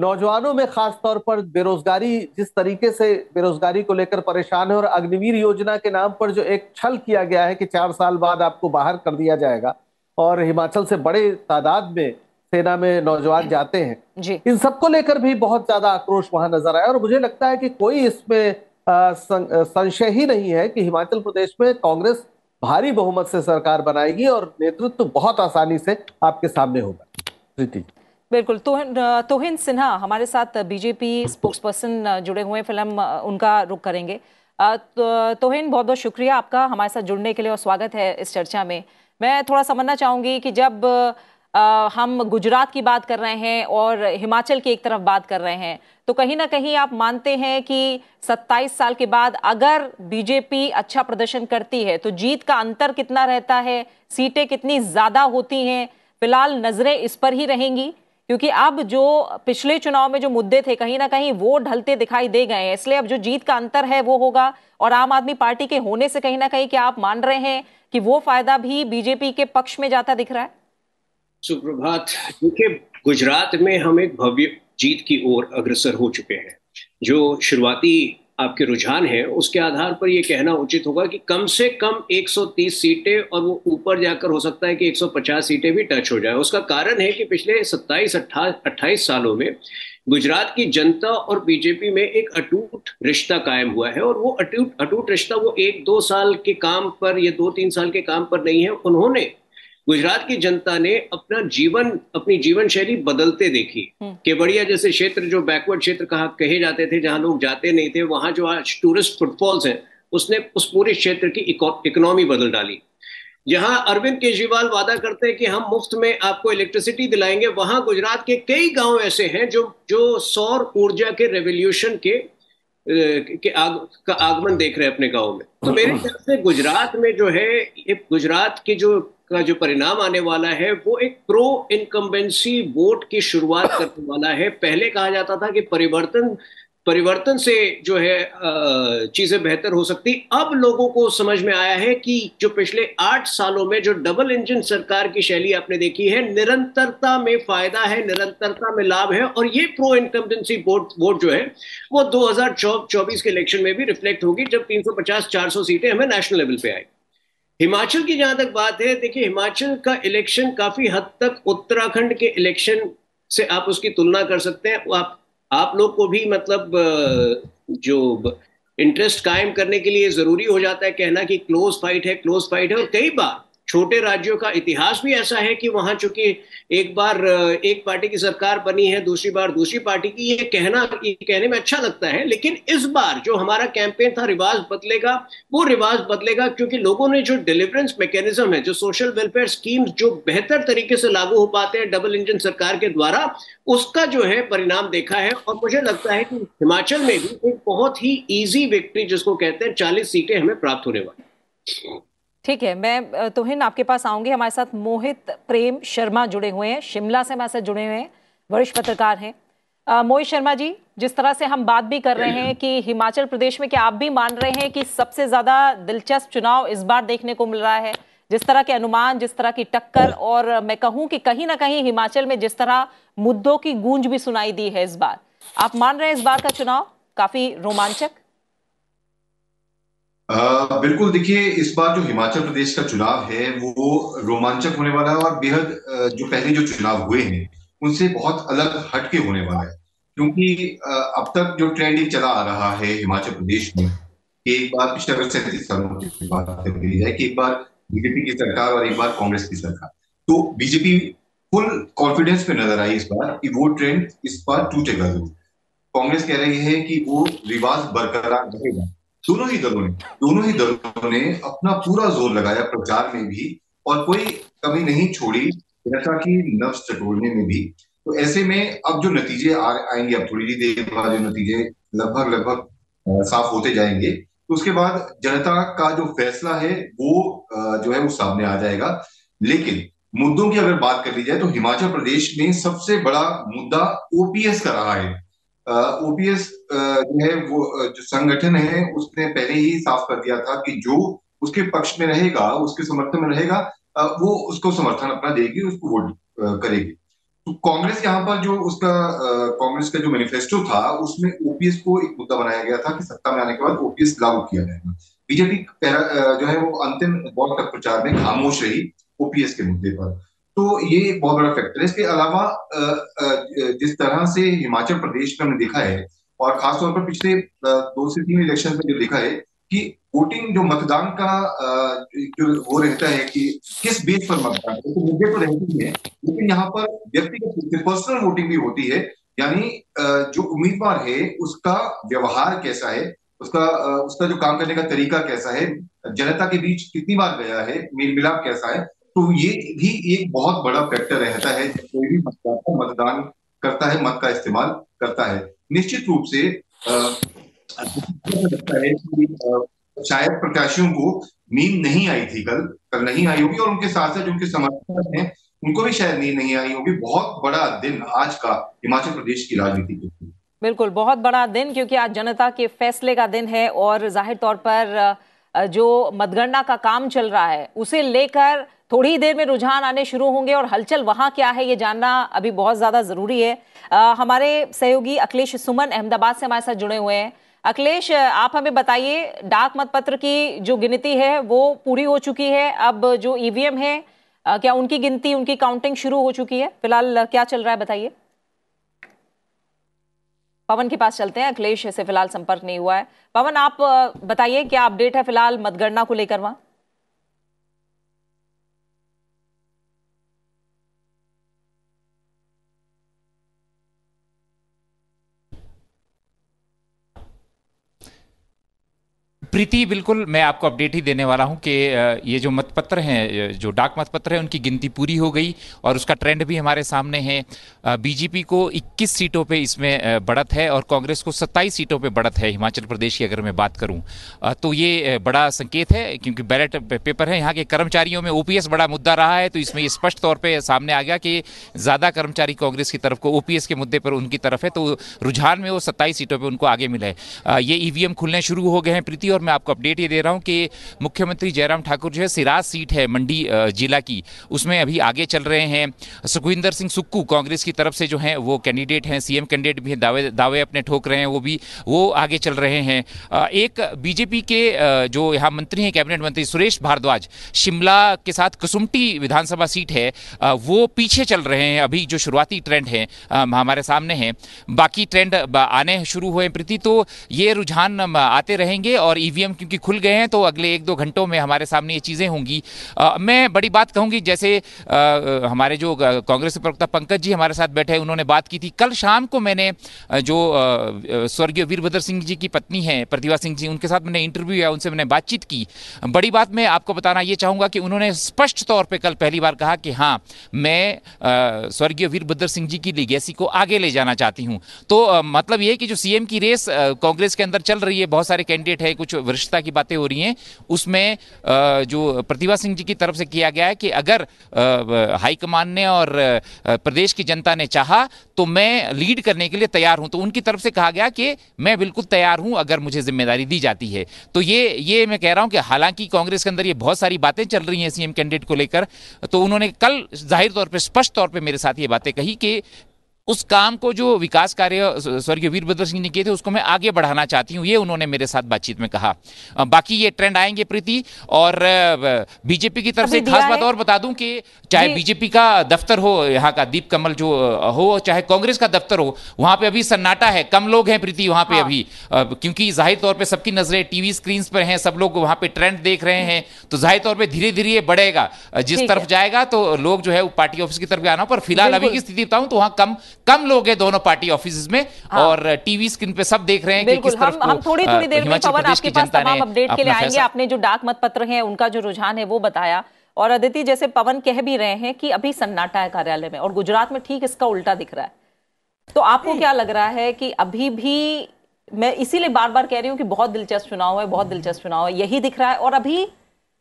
नौजवानों में खास तौर पर बेरोजगारी जिस तरीके से बेरोजगारी को लेकर परेशान है और अग्निवीर योजना के नाम पर जो एक छल किया गया है कि चार साल बाद आपको बाहर कर दिया जाएगा और हिमाचल से बड़े तादाद में सेना में नौजवान जाते हैं जी। इन सबको लेकर भी बहुत ज्यादा आक्रोश वहां नजर आया और मुझे लगता है कि कोई इसमें संशय ही नहीं है कि हिमाचल प्रदेश में कांग्रेस भारी बहुमत से सरकार बनाएगी और नेतृत्व तो बहुत आसानी से आपके सामने होगा बिल्कुल तोहिन तोहिन सिन्हा हमारे साथ बीजेपी स्पोक्स पर्सन जुड़े हुए फिल्म उनका रुख करेंगे तो, तोहिन बहुत बहुत शुक्रिया आपका हमारे साथ जुड़ने के लिए और स्वागत है इस चर्चा में मैं थोड़ा समझना चाहूँगी कि जब आ, हम गुजरात की बात कर रहे हैं और हिमाचल की एक तरफ बात कर रहे हैं तो कहीं ना कहीं आप मानते हैं कि 27 साल के बाद अगर बीजेपी अच्छा प्रदर्शन करती है तो जीत का अंतर कितना रहता है सीटें कितनी ज़्यादा होती हैं फिलहाल नज़रें इस पर ही रहेंगी क्योंकि अब जो पिछले चुनाव में जो मुद्दे थे कहीं ना कहीं वो ढलते दिखाई दे गए हैं इसलिए अब जो जीत का अंतर है वो होगा और आम आदमी पार्टी के होने से कहीं ना कहीं क्या आप मान रहे हैं कि वो फायदा भी बीजेपी के पक्ष में जाता दिख रहा है सुप्रभात देखिए गुजरात में हम एक भव्य जीत की ओर अग्रसर हो चुके हैं जो शुरुआती आपके रुझान है उसके आधार पर यह कहना उचित होगा कि कम से कम 130 सीटें और वो ऊपर जाकर हो सकता है कि 150 सीटें भी टच हो जाए उसका कारण है कि पिछले 27 अट्ठाईस सालों में गुजरात की जनता और बीजेपी में एक अटूट रिश्ता कायम हुआ है और वो अटूट अटूट रिश्ता वो एक दो साल के काम पर या दो तीन साल के काम पर नहीं है उन्होंने गुजरात की जनता ने अपना जीवन अपनी जीवन शैली बदलते देखी हम्म। केवड़िया जैसे क्षेत्र जो बैकवर्ड क्षेत्र कहा कहे जाते थे जहां लोग जाते नहीं थे वहां जो आज टूरिस्ट फुटफॉल्स हैं उसने उस पूरे क्षेत्र की इकोनॉमी बदल डाली जहां अरविंद केजरीवाल वादा करते हैं कि हम मुफ्त में आपको इलेक्ट्रिसिटी दिलाएंगे वहां गुजरात के कई गांव ऐसे हैं जो जो सौर ऊर्जा के रेवोल्यूशन के के आग, का आगमन देख रहे हैं अपने गांव में तो मेरे *clears throat* ख्याल से गुजरात में जो है गुजरात की जो का जो परिणाम आने वाला है वो एक प्रो इनकम्बेंसी वोट की शुरुआत करने वाला है पहले कहा जाता था कि परिवर्तन परिवर्तन से जो है चीजें बेहतर हो सकती अब लोगों को समझ में आया है कि जो पिछले आठ सालों में जो डबल इंजन सरकार की शैली आपने देखी है निरंतरता में फायदा है निरंतरता में लाभ है और ये प्रो इनकम्बेंसी वोट वोट जो है वो दो हजार के इलेक्शन में भी रिफ्लेक्ट होगी जब 350 400 सीटें हमें नेशनल लेवल पे आएगी हिमाचल की जहां तक बात है देखिए हिमाचल का इलेक्शन काफी हद तक उत्तराखंड के इलेक्शन से आप उसकी तुलना कर सकते हैं आप आप लोग को भी मतलब जो इंटरेस्ट कायम करने के लिए जरूरी हो जाता है कहना कि क्लोज फाइट है क्लोज फाइट है और कई बार छोटे राज्यों का इतिहास भी ऐसा है कि वहां चूंकि एक बार एक पार्टी की सरकार बनी है दूसरी बार दूसरी पार्टी की ये कहना ये कहने में अच्छा लगता है लेकिन इस बार जो हमारा कैंपेन था रिवाज बदलेगा वो रिवाज बदलेगा क्योंकि लोगों ने जो डिलीवरेंस मैकेनिज्म है जो सोशल वेलफेयर स्कीम्स जो बेहतर तरीके से लागू हो पाते हैं डबल इंजन सरकार के द्वारा उसका जो है परिणाम देखा है और मुझे लगता है कि हिमाचल में भी एक बहुत ही ईजी विक्ट्री जिसको कहते हैं चालीस सीटें हमें प्राप्त होने वाली ठीक है मैं तुहिन आपके पास आऊंगी हमारे साथ मोहित प्रेम शर्मा जुड़े हुए हैं शिमला से हमारे साथ जुड़े हुए हैं वरिष्ठ पत्रकार हैं मोहित शर्मा जी जिस तरह से हम बात भी कर रहे हैं कि हिमाचल प्रदेश में क्या आप भी मान रहे हैं कि सबसे ज्यादा दिलचस्प चुनाव इस बार देखने को मिल रहा है जिस तरह के अनुमान जिस तरह की टक्कर और मैं कहूं कि कहीं ना कहीं हिमाचल में जिस तरह मुद्दों की गूंज भी सुनाई दी है इस बार आप मान रहे हैं इस बार का चुनाव काफी रोमांचक बिल्कुल देखिए इस बार जो हिमाचल प्रदेश का चुनाव है वो रोमांचक होने वाला है और बेहद जो पहले जो चुनाव हुए हैं उनसे बहुत अलग हटके होने वाला है क्योंकि अब तक जो ट्रेंड चला आ रहा है हिमाचल प्रदेश में एक बार पिछले अगर सैंतीस सालों की बात करी जाए कि एक बार बीजेपी की सरकार और एक बार कांग्रेस की सरकार तो बीजेपी फुल कॉन्फिडेंस पे नजर आई इस बार कि वो ट्रेंड इस बार टूटेगा जरूर कांग्रेस कह रही है कि वो रिवाज बरकरार रहेगा दोनों ही दलों ने दोनों ही दलों ने अपना पूरा जोर लगाया प्रचार में भी और कोई कमी नहीं छोड़ी जनता की नफ्स टटोलने में भी तो ऐसे में अब जो नतीजे आएंगे अब थोड़ी ही देर बाद जो नतीजे लगभग लगभग साफ होते जाएंगे तो उसके बाद जनता का जो फैसला है वो जो है वो सामने आ जाएगा लेकिन मुद्दों की अगर बात कर ली जाए तो हिमाचल प्रदेश में सबसे बड़ा मुद्दा ओपीएस का रहा है ओपीएस जो है वो जो संगठन है उसने पहले ही साफ कर दिया था कि जो उसके पक्ष में रहेगा उसके समर्थन में रहेगा वो उसको समर्थन अपना देगी उसको वोट करेगी तो कांग्रेस यहाँ पर जो उसका कांग्रेस का जो मैनिफेस्टो था उसमें ओपीएस को एक मुद्दा बनाया गया था कि सत्ता में आने के बाद ओपीएस लागू किया जाएगा बीजेपी जो है वो अंतिम बहुत तक प्रचार में खामोश रही ओपीएस के मुद्दे पर तो ये बहुत बड़ा फैक्टर है इसके अलावा जिस तरह से हिमाचल प्रदेश में हमने देखा है और खासतौर पर पिछले दो से तीन इलेक्शन में जो देखा है कि वोटिंग जो मतदान का जो वो रहता है कि किस बेस पर मतदान तो मुद्दे तो रहती है लेकिन यहाँ पर व्यक्तिगत पर्सनल वोटिंग भी होती है यानी जो उम्मीदवार है उसका व्यवहार कैसा है उसका उसका जो काम करने का तरीका कैसा है जनता के बीच कितनी बार गया है मेल मिलाप कैसा है तो ये भी एक बहुत बड़ा फैक्टर रहता है कोई भी मतदाता मतदान करता है मत का इस्तेमाल करता है निश्चित रूप से लगता है कि शायद प्रत्याशियों को नींद नहीं आई थी कल कल नहीं आई होगी और उनके साथ साथ जो उनके समर्थक हैं उनको भी शायद नींद नहीं आई होगी बहुत बड़ा दिन आज का हिमाचल प्रदेश की राजनीति के लिए बिल्कुल बहुत बड़ा दिन क्योंकि आज जनता के फैसले का दिन है और जाहिर तौर पर जो मतगणना का काम चल रहा है उसे लेकर थोड़ी ही देर में रुझान आने शुरू होंगे और हलचल वहाँ क्या है ये जानना अभी बहुत ज़्यादा ज़रूरी है आ, हमारे सहयोगी अखिलेश सुमन अहमदाबाद से हमारे साथ जुड़े हुए हैं अखिलेश आप हमें बताइए डाक मतपत्र की जो गिनती है वो पूरी हो चुकी है अब जो ईवीएम e है आ, क्या उनकी गिनती उनकी काउंटिंग शुरू हो चुकी है फिलहाल क्या चल रहा है बताइए पवन के पास चलते हैं अखिलेश से फिलहाल संपर्क नहीं हुआ है पवन आप बताइए क्या अपडेट है फिलहाल मतगणना को लेकर वहाँ प्रीति बिल्कुल मैं आपको अपडेट ही देने वाला हूं कि ये जो मतपत्र हैं जो डाक मतपत्र है उनकी गिनती पूरी हो गई और उसका ट्रेंड भी हमारे सामने है बीजेपी को 21 सीटों पे इसमें बढ़त है और कांग्रेस को 27 सीटों पे बढ़त है हिमाचल प्रदेश की अगर मैं बात करूं तो ये बड़ा संकेत है क्योंकि बैलेट पेपर है यहाँ के कर्मचारियों में ओ बड़ा मुद्दा रहा है तो इसमें स्पष्ट तौर पर सामने आ गया कि ज़्यादा कर्मचारी कांग्रेस की तरफ को ओ के मुद्दे पर उनकी तरफ है तो रुझान में वो सत्ताईस सीटों पर उनको आगे मिले ये ई खुलने शुरू हो गए हैं प्रीति और मैं आपको अपडेट ये दे रहा हूँ कि मुख्यमंत्री जयराम ठाकुर जो है सिराज सीट है मंडी जिला की उसमें अभी आगे चल रहे हैं सुखविंदर सिंह सुक्कू कांग्रेस की तरफ से जो है वो कैंडिडेट हैं सीएम कैंडिडेट भी दावे दावे अपने ठोक रहे हैं वो भी वो आगे चल रहे हैं एक बीजेपी के जो यहाँ मंत्री हैं कैबिनेट मंत्री सुरेश भारद्वाज शिमला के साथ कसुमटी विधानसभा सीट है वो पीछे चल रहे हैं अभी जो शुरुआती ट्रेंड है हमारे सामने हैं बाकी ट्रेंड आने शुरू हुए प्रीति तो ये रुझान आते रहेंगे और ई ईवीएम क्योंकि खुल गए हैं तो अगले एक दो घंटों में हमारे सामने ये चीज़ें होंगी मैं बड़ी बात कहूँगी जैसे हमारे जो कांग्रेस प्रवक्ता पंकज जी हमारे साथ बैठे उन्होंने बात की थी कल शाम को मैंने जो स्वर्गीय वीरभद्र सिंह जी की पत्नी है प्रतिभा सिंह जी उनके साथ मैंने इंटरव्यू या उनसे मैंने बातचीत की बड़ी बात मैं आपको बताना ये चाहूँगा कि उन्होंने स्पष्ट तौर पर कल पहली बार कहा कि हाँ मैं स्वर्गीय वीरभद्र सिंह जी की लिगेसी को आगे ले जाना चाहती हूँ तो मतलब ये कि जो सीएम की रेस कांग्रेस के अंदर चल रही है बहुत सारे कैंडिडेट है कुछ वरिष्ठता की बातें हो रही हैं उसमें जो प्रतिभा सिंह जी की तरफ से किया गया है कि अगर हाईकमान ने और प्रदेश की जनता ने चाहा तो मैं लीड करने के लिए तैयार हूं तो उनकी तरफ से कहा गया कि मैं बिल्कुल तैयार हूं अगर मुझे जिम्मेदारी दी जाती है तो ये ये मैं कह रहा हूं कि हालांकि कांग्रेस के अंदर ये बहुत सारी बातें चल रही हैं सीएम कैंडिडेट को लेकर तो उन्होंने कल जाहिर तौर पर स्पष्ट तौर पर मेरे साथ ये बातें कही कि उस काम को जो विकास कार्य स्वर्गीय वीरभद्र सिंह ने किए थे उसको मैं आगे बढ़ाना चाहती हूँ ये उन्होंने मेरे साथ बातचीत में कहा बाकी ये ट्रेंड आएंगे प्रीति और बीजेपी की तरफ से खास बात और बता दूं कि चाहे बीजेपी का दफ्तर हो यहाँ का दीप कमल जो हो चाहे कांग्रेस का दफ्तर हो वहां पे अभी सन्नाटा है कम लोग हैं प्रीति वहां पे हाँ। अभी क्योंकि जाहिर तौर पर सबकी नजरें टीवी स्क्रीन पर हैं सब लोग वहां पे ट्रेंड देख रहे हैं तो जाहिर तौर पर धीरे धीरे ये बढ़ेगा जिस तरफ जाएगा तो लोग जो है पार्टी ऑफिस की तरफ आना पर फिलहाल अभी की स्थिति बताऊं तो वहां कम कम लोग हैं दोनों पार्टी ऑफिस में हाँ। और टीवी स्क्रीन पे सब देख रहे हैं कि किस तरफ हम, थोड़ी थोड़ी देर में पवन आपके पास तमाम अपडेट के लिए आएंगे आपने जो डाक पत्र है उनका जो रुझान है वो बताया और अदिति जैसे पवन कह भी रहे हैं कि अभी सन्नाटा है कार्यालय में और गुजरात में ठीक इसका उल्टा दिख रहा है तो आपको क्या लग रहा है कि अभी भी मैं इसीलिए बार बार कह रही हूँ कि बहुत दिलचस्प चुनाव है बहुत दिलचस्प चुनाव है यही दिख रहा है और अभी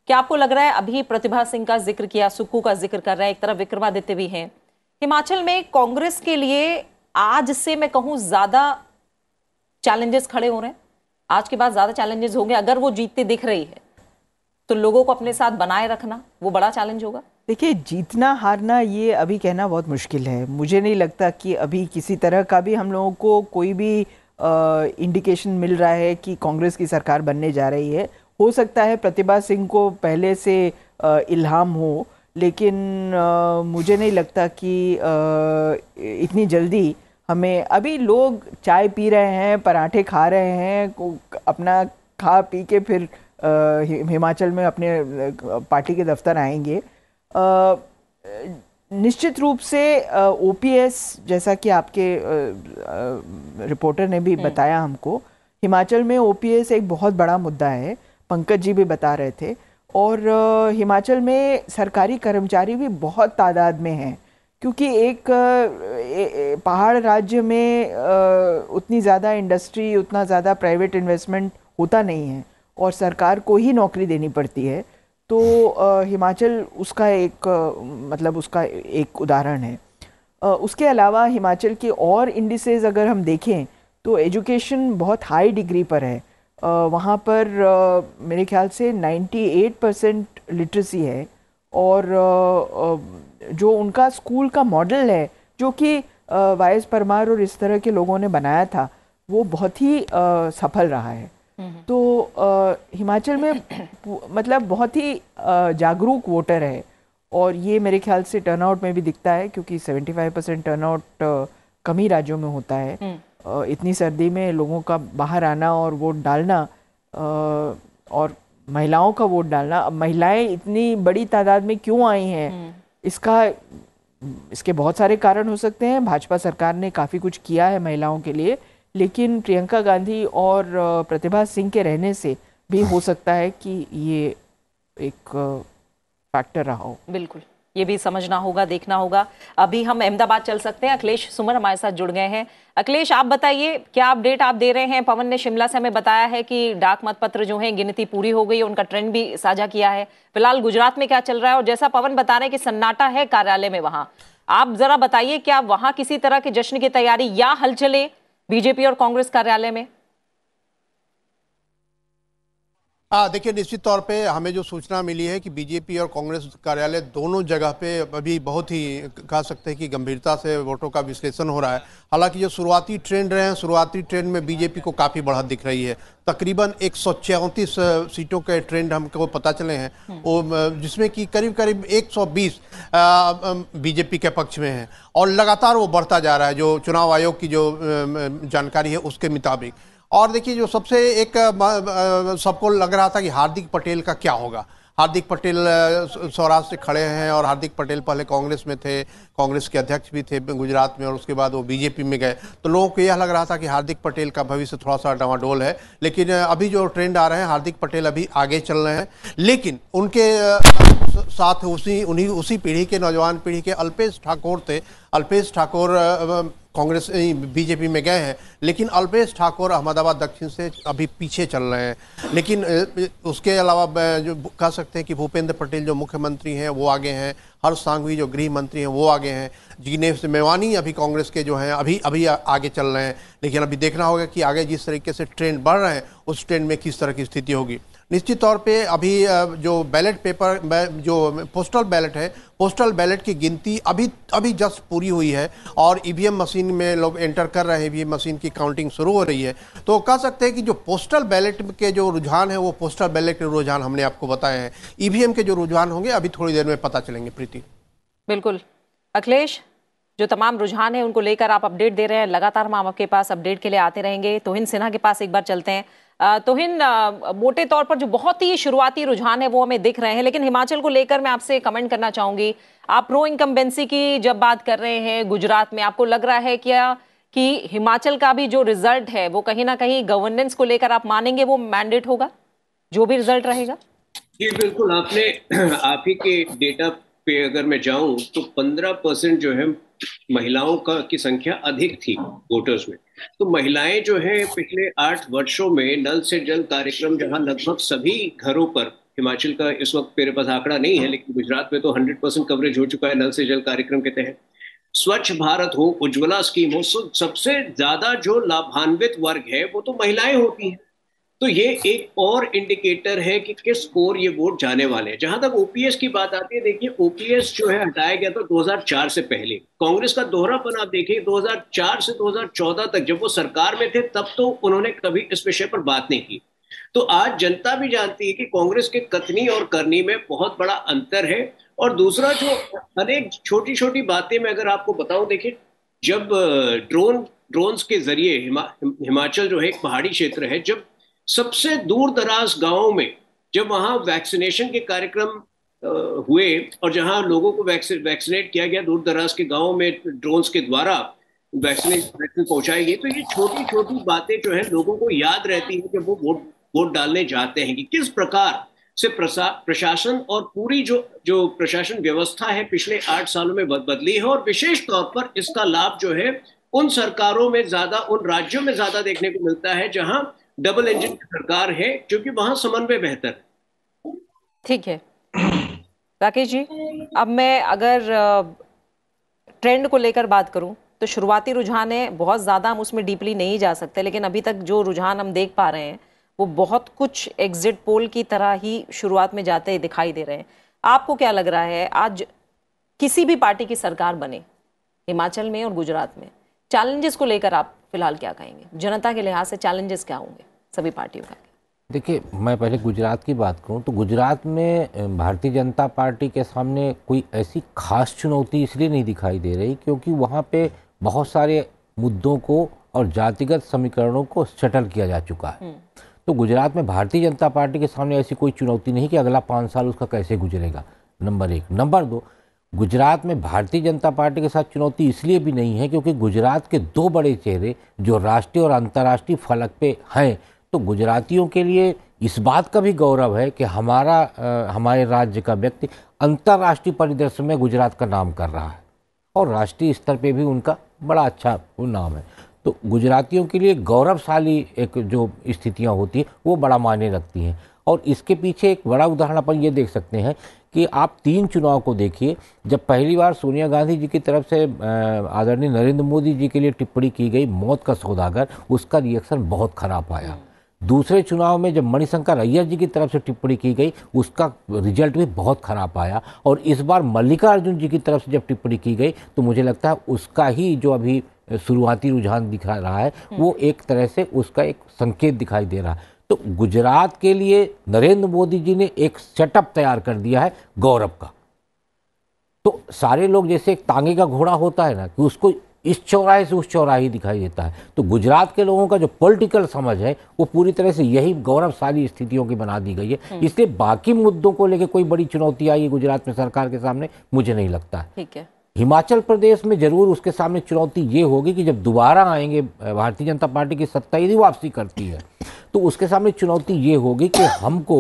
क्या आपको लग रहा है अभी प्रतिभा सिंह का जिक्र किया सुक्कू का जिक्र कर रहे हैं एक तरफ विक्रमादित्य भी हैं हिमाचल में कांग्रेस के लिए आज से मैं कहूं ज्यादा चैलेंजेस खड़े हो रहे हैं आज के बाद ज्यादा चैलेंजेस होंगे अगर वो जीतते दिख रही है तो लोगों को अपने साथ बनाए रखना वो बड़ा चैलेंज होगा देखिए जीतना हारना ये अभी कहना बहुत मुश्किल है मुझे नहीं लगता कि अभी किसी तरह का भी हम लोगों को कोई भी इंडिकेशन मिल रहा है कि कांग्रेस की सरकार बनने जा रही है हो सकता है प्रतिभा सिंह को पहले से आ, इल्हाम हो लेकिन आ, मुझे नहीं लगता कि आ, इतनी जल्दी हमें अभी लोग चाय पी रहे हैं पराठे खा रहे हैं अपना खा पी के फिर आ, हिमाचल में अपने पार्टी के दफ्तर आएंगे आ, निश्चित रूप से ओ जैसा कि आपके आ, रिपोर्टर ने भी हम्म। बताया हमको हिमाचल में ओ एक बहुत बड़ा मुद्दा है पंकज जी भी बता रहे थे और हिमाचल में सरकारी कर्मचारी भी बहुत तादाद में हैं क्योंकि एक पहाड़ राज्य में उतनी ज़्यादा इंडस्ट्री उतना ज़्यादा प्राइवेट इन्वेस्टमेंट होता नहीं है और सरकार को ही नौकरी देनी पड़ती है तो हिमाचल उसका एक मतलब उसका एक उदाहरण है उसके अलावा हिमाचल के और इंडिसेज अगर हम देखें तो एजुकेशन बहुत हाई डिग्री पर है वहाँ पर मेरे ख्याल से 98 परसेंट लिटरेसी है और जो उनका स्कूल का मॉडल है जो कि वायस परमार और इस तरह के लोगों ने बनाया था वो बहुत ही सफल रहा है हम्म, हम्म। तो आ, हिमाचल में मतलब बहुत ही जागरूक वोटर है और ये मेरे ख्याल से टर्नआउट में भी दिखता है क्योंकि 75 परसेंट टर्नआउट कम ही राज्यों में होता है हम्म। इतनी सर्दी में लोगों का बाहर आना और वोट डालना और महिलाओं का वोट डालना अब महिलाएं इतनी बड़ी तादाद में क्यों आई हैं हम्म। इसका इसके बहुत सारे कारण हो सकते हैं भाजपा सरकार ने काफ़ी कुछ किया है महिलाओं के लिए लेकिन प्रियंका गांधी और प्रतिभा सिंह के रहने से भी हो सकता है कि ये एक फैक्टर रहा हो बिल्कुल ये भी समझना होगा देखना होगा अभी हम अहमदाबाद चल सकते हैं अखिलेश सुमन हमारे साथ जुड़ गए हैं अखिलेश आप बताइए क्या अपडेट आप दे रहे हैं पवन ने शिमला से हमें बताया है कि डाक मतपत्र जो है गिनती पूरी हो गई उनका ट्रेंड भी साझा किया है फिलहाल गुजरात में क्या चल रहा है और जैसा पवन बता रहे हैं कि सन्नाटा है कार्यालय में वहां आप जरा बताइए क्या वहां किसी तरह के जश्न की तैयारी या हलचले बीजेपी और कांग्रेस कार्यालय में हाँ, देखिए निश्चित तौर पे हमें जो सूचना मिली है कि बीजेपी और कांग्रेस कार्यालय दोनों जगह पे अभी बहुत ही कह सकते हैं कि गंभीरता से वोटों का विश्लेषण हो रहा है हालांकि जो शुरुआती ट्रेंड रहे हैं शुरुआती ट्रेंड में बीजेपी को काफ़ी बढ़त दिख रही है तकरीबन एक सीटों के ट्रेंड हमको पता चले हैं हम्म। वो जिसमें कि करीब करीब एक बीजेपी के पक्ष में है और लगातार वो बढ़ता जा रहा है जो चुनाव आयोग की जो जानकारी है उसके मुताबिक और देखिए जो सबसे एक सबको लग रहा था कि हार्दिक पटेल का क्या होगा हार्दिक पटेल सौराष्ट्र से खड़े हैं और हार्दिक पटेल पहले कांग्रेस में थे कांग्रेस के अध्यक्ष भी थे गुजरात में और उसके बाद वो बीजेपी में गए तो लोगों को यह लग रहा था कि हार्दिक पटेल का भविष्य थोड़ा सा डवाडोल है लेकिन अभी जो ट्रेंड आ रहे हैं हार्दिक पटेल अभी आगे चल रहे हैं लेकिन उनके साथ उसी उन्हीं उसी पीढ़ी के नौजवान पीढ़ी के अल्पेश ठाकुर थे अल्पेश ठाकुर कांग्रेस बीजेपी में गए हैं लेकिन अल्पेश ठाकुर अहमदाबाद दक्षिण से अभी पीछे चल रहे हैं लेकिन उसके अलावा जो कह सकते हैं कि भूपेंद्र पटेल जो मुख्यमंत्री हैं वो आगे हैं हर सांघवी जो गृह मंत्री हैं वो आगे हैं जीनेश मेवानी अभी कांग्रेस के जो हैं अभी अभी आगे चल रहे हैं लेकिन अभी देखना होगा कि आगे जिस तरीके से ट्रेंड बढ़ रहे हैं उस ट्रेंड में किस तरह की स्थिति होगी निश्चित तौर पे अभी जो बैलेट पेपर जो पोस्टल बैलेट है पोस्टल बैलेट की गिनती अभी अभी जस्ट पूरी हुई है और ईवीएम e मशीन में लोग एंटर कर रहे हैं ईवीएम e मशीन की काउंटिंग शुरू हो रही है तो कह सकते हैं कि जो पोस्टल बैलेट के जो रुझान है वो पोस्टल बैलेट के रुझान हमने आपको बताए हैं ईवीएम e के जो रुझान होंगे अभी थोड़ी देर में पता चलेंगे प्रीति बिल्कुल अखिलेश जो तमाम रुझान है उनको लेकर आप अपडेट दे रहे हैं लगातार हम आपके पास अपडेट के लिए आते रहेंगे हिंद सिन्हा के पास एक बार चलते हैं तोहिन मोटे तौर पर जो बहुत ही शुरुआती रुझान है वो हमें दिख रहे हैं लेकिन हिमाचल को लेकर मैं आपसे कमेंट करना चाहूंगी आप प्रो इनकम्बेंसी की जब बात कर रहे हैं गुजरात में आपको लग रहा है क्या कि हिमाचल का भी जो रिजल्ट है वो कहीं ना कहीं गवर्नेंस को लेकर आप मानेंगे वो मैंडेट होगा जो भी रिजल्ट रहेगा जी बिल्कुल आपने आप ही के डेटा पे अगर मैं जाऊं तो 15 परसेंट जो है महिलाओं का की संख्या अधिक थी वोटर्स में तो महिलाएं जो है पिछले आठ वर्षों में नल से जल कार्यक्रम जहां लगभग सभी घरों पर हिमाचल का इस वक्त मेरे पास आंकड़ा नहीं है लेकिन गुजरात में तो 100 परसेंट कवरेज हो चुका है नल से जल कार्यक्रम के तहत स्वच्छ भारत हो उज्ज्वला स्कीम हो सबसे ज्यादा जो लाभान्वित वर्ग है वो तो महिलाएं होती हैं तो ये एक और इंडिकेटर है कि किस ओर ये वोट जाने वाले हैं जहां तक ओपीएस की बात आती है देखिए ओपीएस जो है हटाया गया था 2004 से पहले कांग्रेस का दोहरापन आप देखिए 2004 से 2014 तक जब वो सरकार में थे तब तो उन्होंने कभी इस विषय पर बात नहीं की तो आज जनता भी जानती है कि कांग्रेस के कथनी और करनी में बहुत बड़ा अंतर है और दूसरा जो अनेक छोटी छोटी बातें मैं अगर आपको बताऊं देखिए जब ड्रोन ड्रोन्स के जरिए हिमा, हिमाचल जो है एक पहाड़ी क्षेत्र है जब सबसे दूर दराज गाँव में जब वहाँ वैक्सीनेशन के कार्यक्रम हुए और जहाँ लोगों को वैक्सीनेट किया गया दूर दराज के गाँव में ड्रोन्स के द्वारा वैक्सीनेशन वैक्सीन पहुँचाई गई तो ये छोटी छोटी बातें जो है लोगों को याद रहती है कि वो वोट वोट डालने जाते हैं कि किस प्रकार से प्रशासन और पूरी जो जो प्रशासन व्यवस्था है पिछले आठ सालों में बदली है और विशेष तौर पर इसका लाभ जो है उन सरकारों में ज्यादा उन राज्यों में ज्यादा देखने को मिलता है जहाँ डबल इंजन की सरकार है क्योंकि वहां समन्वय बेहतर है ठीक है राकेश जी अब मैं अगर ट्रेंड को लेकर बात करूं तो शुरुआती रुझान है बहुत ज़्यादा हम उसमें डीपली नहीं जा सकते लेकिन अभी तक जो रुझान हम देख पा रहे हैं वो बहुत कुछ एग्जिट पोल की तरह ही शुरुआत में जाते दिखाई दे रहे हैं आपको क्या लग रहा है आज किसी भी पार्टी की सरकार बने हिमाचल में और गुजरात में चैलेंजेस को लेकर आप फिलहाल क्या कहेंगे जनता के लिहाज से चैलेंजेस क्या होंगे सभी पार्टियों का देखिए मैं पहले गुजरात की बात करूं तो गुजरात में भारतीय जनता पार्टी के सामने कोई ऐसी खास चुनौती इसलिए नहीं दिखाई दे रही क्योंकि वहाँ पे बहुत सारे मुद्दों को और जातिगत समीकरणों को सेटल किया जा चुका है हम्म। तो गुजरात में भारतीय जनता पार्टी के सामने ऐसी कोई चुनौती नहीं कि अगला पाँच साल उसका कैसे गुजरेगा नंबर एक नंबर दो गुजरात में भारतीय जनता पार्टी के साथ चुनौती इसलिए भी नहीं है क्योंकि गुजरात के दो बड़े चेहरे जो राष्ट्रीय और अंतर्राष्ट्रीय फलक पे हैं तो गुजरातियों के लिए इस बात का भी गौरव है कि हमारा आ, हमारे राज्य का व्यक्ति अंतर्राष्ट्रीय परिदृश्य में गुजरात का नाम कर रहा है और राष्ट्रीय स्तर पर भी उनका बड़ा अच्छा नाम है तो गुजरातियों के लिए गौरवशाली एक जो स्थितियाँ होती हैं वो बड़ा मायने रखती हैं और इसके पीछे एक बड़ा उदाहरण अपन ये देख सकते हैं कि आप तीन चुनाव को देखिए जब पहली बार सोनिया गांधी जी की तरफ से आदरणीय नरेंद्र मोदी जी के लिए टिप्पणी की गई मौत का सौदागर उसका रिएक्शन बहुत खराब आया दूसरे चुनाव में जब मणिशंकर अय्यर जी की तरफ से टिप्पणी की गई उसका रिजल्ट भी बहुत खराब आया और इस बार मल्लिकार्जुन जी की तरफ से जब टिप्पणी की गई तो मुझे लगता है उसका ही जो अभी शुरुआती रुझान दिखा रहा है वो एक तरह से उसका एक संकेत दिखाई दे रहा है तो गुजरात के लिए नरेंद्र मोदी जी ने एक सेटअप तैयार कर दिया है गौरव का तो सारे लोग जैसे एक तांगे का घोड़ा होता है ना कि उसको इस चौराहे से उस चौराहे दिखाई देता है तो गुजरात के लोगों का जो पॉलिटिकल समझ है वो पूरी तरह से यही गौरवशाली स्थितियों की बना दी गई है हम्म। इसलिए बाकी मुद्दों को लेकर कोई बड़ी चुनौती आई है गुजरात में सरकार के सामने मुझे नहीं लगता है ठीक है हिमाचल प्रदेश में जरूर उसके सामने चुनौती ये होगी कि जब दोबारा आएंगे भारतीय जनता पार्टी की सत्ता यदि वापसी करती है तो उसके सामने चुनौती ये होगी कि हमको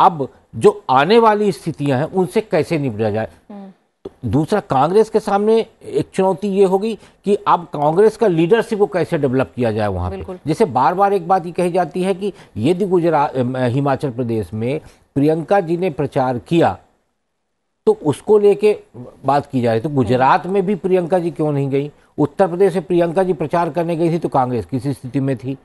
अब जो आने वाली स्थितियां हैं उनसे कैसे निपटा जाए हम्म। तो दूसरा कांग्रेस के सामने एक चुनौती ये होगी कि अब कांग्रेस का लीडरशिप को कैसे डेवलप किया जाए वहां पर जैसे बार बार एक बात ये कही जाती है कि यदि गुजरात हिमाचल प्रदेश में प्रियंका जी ने प्रचार किया तो उसको लेके बात की जा रही तो गुजरात में भी प्रियंका जी क्यों नहीं गई उत्तर प्रदेश में प्रियंका जी प्रचार करने गई थी तो कांग्रेस किसी स्थिति में थी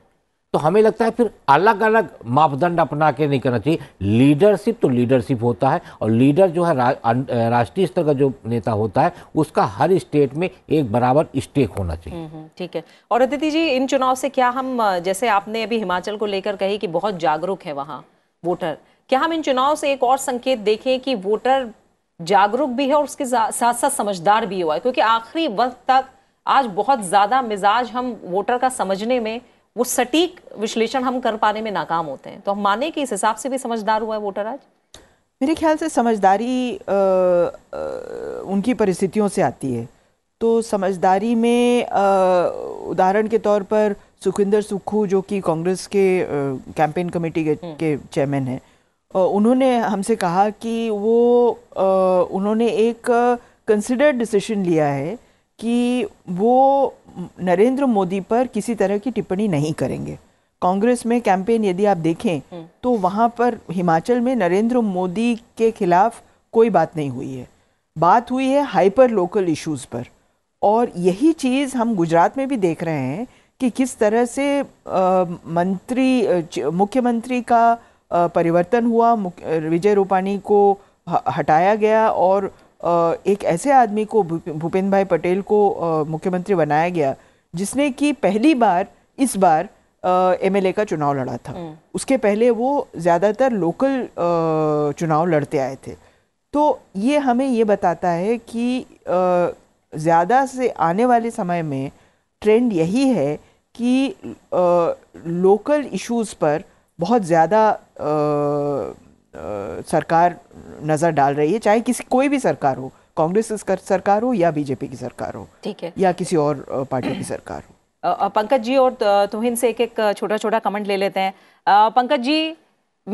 तो हमें लगता है फिर अलग अलग मापदंड अपना के नहीं करना चाहिए लीडरशिप तो लीडरशिप होता है और लीडर जो है अं, राष्ट्रीय स्तर का जो नेता होता है उसका हर स्टेट में एक बराबर स्टेक होना चाहिए हम्म, हम्म, ठीक है और अदिति जी इन चुनाव से क्या हम जैसे आपने अभी हिमाचल को लेकर कही कि बहुत जागरूक है वहाँ वोटर क्या हम इन चुनाव से एक और संकेत देखें कि वोटर जागरूक भी है और उसके साथ साथ समझदार भी हुआ है क्योंकि आखिरी वक्त तक आज बहुत ज़्यादा मिजाज हम वोटर का समझने में वो सटीक विश्लेषण हम कर पाने में नाकाम होते हैं तो हम माने कि इस हिसाब से भी समझदार हुआ है वोटर आज मेरे ख्याल से समझदारी आ, आ, उनकी परिस्थितियों से आती है तो समझदारी में उदाहरण के तौर पर सुखविंदर सुक्खू जो कि कांग्रेस के कैंपेन कमेटी के, हम्म। के चेयरमैन हैं उन्होंने हमसे कहा कि वो उन्होंने एक कंसिडर्ड डिसीशन लिया है कि वो नरेंद्र मोदी पर किसी तरह की टिप्पणी नहीं करेंगे कांग्रेस में कैंपेन यदि आप देखें हम्म। तो वहाँ पर हिमाचल में नरेंद्र मोदी के खिलाफ कोई बात नहीं हुई है बात हुई है हाइपर लोकल इश्यूज़ पर और यही चीज़ हम गुजरात में भी देख रहे हैं कि किस तरह से आ, मंत्री मुख्यमंत्री का परिवर्तन हुआ विजय रूपानी को हटाया गया और एक ऐसे आदमी को भूपेंद्र भाई पटेल को मुख्यमंत्री बनाया गया जिसने कि पहली बार इस बार एमएलए का चुनाव लड़ा था हम्म। उसके पहले वो ज़्यादातर लोकल चुनाव लड़ते आए थे तो ये हमें ये बताता है कि ज़्यादा से आने वाले समय में ट्रेंड यही है कि लोकल इश्यूज़ पर बहुत ज़्यादा सरकार नज़र डाल रही है चाहे किसी कोई भी सरकार हो कांग्रेस की सरकार हो या बीजेपी की सरकार हो ठीक है या किसी और पार्टी की सरकार हो *clears throat* पंकज जी और तुहिन से एक एक छोटा छोटा कमेंट ले लेते हैं पंकज जी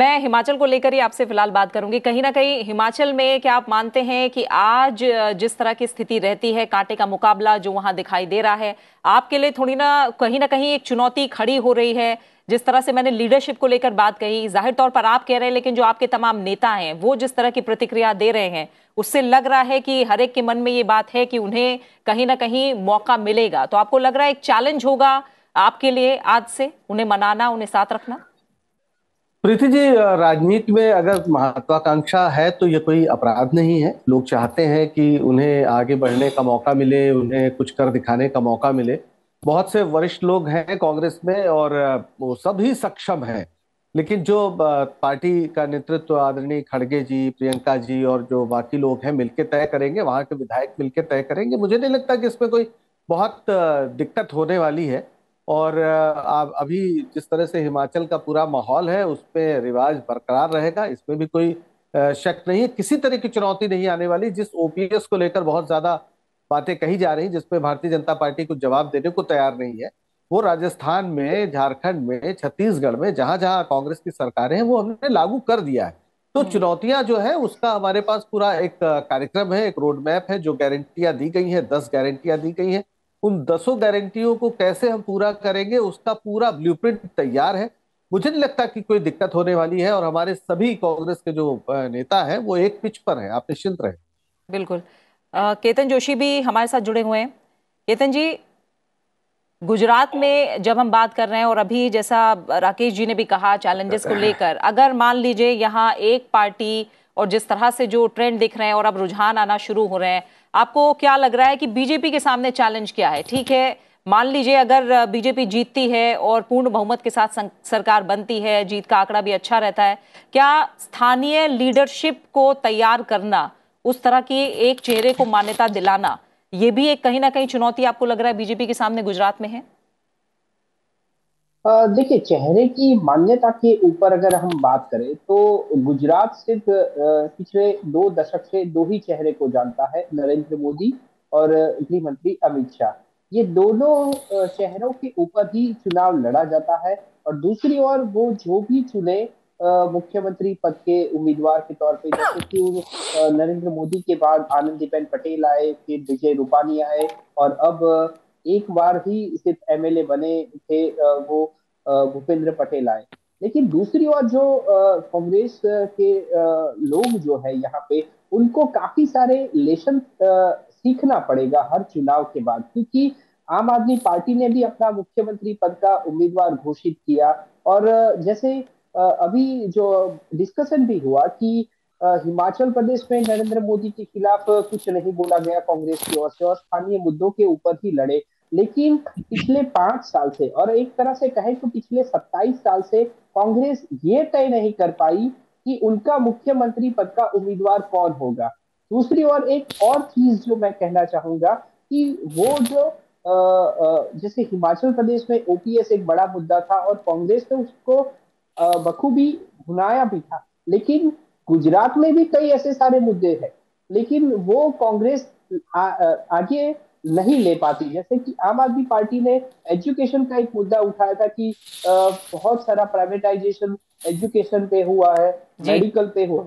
मैं हिमाचल को लेकर ही आपसे फिलहाल बात करूंगी कहीं ना कहीं हिमाचल में क्या आप मानते हैं कि आज जिस तरह की स्थिति रहती है कांटे का मुकाबला जो वहां दिखाई दे रहा है आपके लिए थोड़ी ना कहीं ना कहीं एक चुनौती खड़ी हो रही है जिस तरह से मैंने लीडरशिप को लेकर बात कही जाहिर तौर पर आप कह रहे हैं लेकिन जो आपके तमाम नेता हैं वो जिस तरह की प्रतिक्रिया दे रहे हैं उससे लग रहा है कि हर एक के मन में ये बात है कि उन्हें कहीं ना कहीं मौका मिलेगा तो आपको लग रहा है एक चैलेंज होगा आपके लिए आज से उन्हें मनाना उन्हें साथ रखना प्रीति जी राजनीति में अगर महत्वाकांक्षा है तो ये कोई अपराध नहीं है लोग चाहते हैं कि उन्हें आगे बढ़ने का मौका मिले उन्हें कुछ कर दिखाने का मौका मिले बहुत से वरिष्ठ लोग हैं कांग्रेस में और वो सभी सक्षम हैं लेकिन जो पार्टी का नेतृत्व आदरणीय खड़गे जी प्रियंका जी और जो बाकी लोग हैं मिलकर तय करेंगे वहाँ के विधायक मिलकर तय करेंगे मुझे नहीं लगता कि इसमें कोई बहुत दिक्कत होने वाली है और आप अभी जिस तरह से हिमाचल का पूरा माहौल है उस पर रिवाज बरकरार रहेगा इसमें भी कोई शक नहीं है किसी तरह की चुनौती नहीं आने वाली जिस ओपीएस को लेकर बहुत ज़्यादा बातें कही जा रही जिसपे भारतीय जनता पार्टी कुछ जवाब देने को तैयार नहीं है वो राजस्थान में झारखंड में छत्तीसगढ़ में जहां जहां कांग्रेस की सरकारें हैं वो हमने लागू कर दिया है तो हम्म। चुनौतियां जो है उसका हमारे पास पूरा एक कार्यक्रम है एक रोड मैप है जो गारंटियां दी गई हैं दस गारंटियां दी गई हैं उन दसों गारंटियों को कैसे हम पूरा करेंगे उसका पूरा ब्लूप्रिंट तैयार है मुझे नहीं लगता कि कोई दिक्कत होने वाली है और हमारे सभी कांग्रेस के जो नेता है वो एक पिच पर है आप निश्चिंत रहे बिल्कुल केतन जोशी भी हमारे साथ जुड़े हुए हैं केतन जी गुजरात में जब हम बात कर रहे हैं और अभी जैसा राकेश जी ने भी कहा चैलेंजेस को लेकर अगर मान लीजिए यहाँ एक पार्टी और जिस तरह से जो ट्रेंड दिख रहे हैं और अब रुझान आना शुरू हो रहे हैं आपको क्या लग रहा है कि बीजेपी के सामने चैलेंज क्या है ठीक है मान लीजिए अगर बीजेपी जीतती है और पूर्ण बहुमत के साथ सरकार बनती है जीत का आंकड़ा भी अच्छा रहता है क्या स्थानीय लीडरशिप को तैयार करना उस तरह की एक चेहरे को मान्यता दिलाना ये भी एक कहीं ना कहीं चुनौती आपको लग रहा है बीजेपी के सामने गुजरात में है देखिए चेहरे की मान्यता के ऊपर अगर हम बात करें तो गुजरात सिर्फ पिछले दो दशक से दो ही चेहरे को जानता है नरेंद्र मोदी और गृह मंत्री अमित शाह ये दोनों चेहरों के ऊपर ही चुनाव लड़ा जाता है और दूसरी ओर वो जो भी चुने मुख्यमंत्री पद के उम्मीदवार के तौर पे जैसे कि नरेंद्र मोदी के बाद आनंद पटेल आए फिर विजय रूपानी आए और अब एक बार ही सिर्फ एमएलए बने थे वो भूपेंद्र पटेल आए लेकिन दूसरी ओर जो कांग्रेस के लोग जो है यहाँ पे उनको काफी सारे लेशन सीखना पड़ेगा हर चुनाव के बाद क्योंकि आम आदमी पार्टी ने भी अपना मुख्यमंत्री पद का उम्मीदवार घोषित किया और जैसे अभी जो डिस्कशन भी हुआ कि हिमाचल प्रदेश में नरेंद्र मोदी के खिलाफ कुछ नहीं बोला गया कांग्रेस की ओर से और स्थानीय मुद्दों के ऊपर ही लड़े लेकिन पिछले पांच साल से और एक तरह से कहें तो पिछले सत्ताईस साल से कांग्रेस ये तय नहीं कर पाई कि उनका मुख्यमंत्री पद का उम्मीदवार कौन होगा दूसरी और एक और चीज जो मैं कहना चाहूंगा कि वो जो जैसे हिमाचल प्रदेश में ओपीएस एक बड़ा मुद्दा था और कांग्रेस ने उसको बखूबी भुनाया भी था लेकिन गुजरात में भी कई ऐसे सारे मुद्दे हैं लेकिन वो कांग्रेस आगे नहीं ले पाती जैसे कि आम आदमी पार्टी ने एजुकेशन का एक मुद्दा उठाया था कि बहुत सारा प्राइवेटाइजेशन एजुकेशन पे हुआ है मेडिकल पे हुआ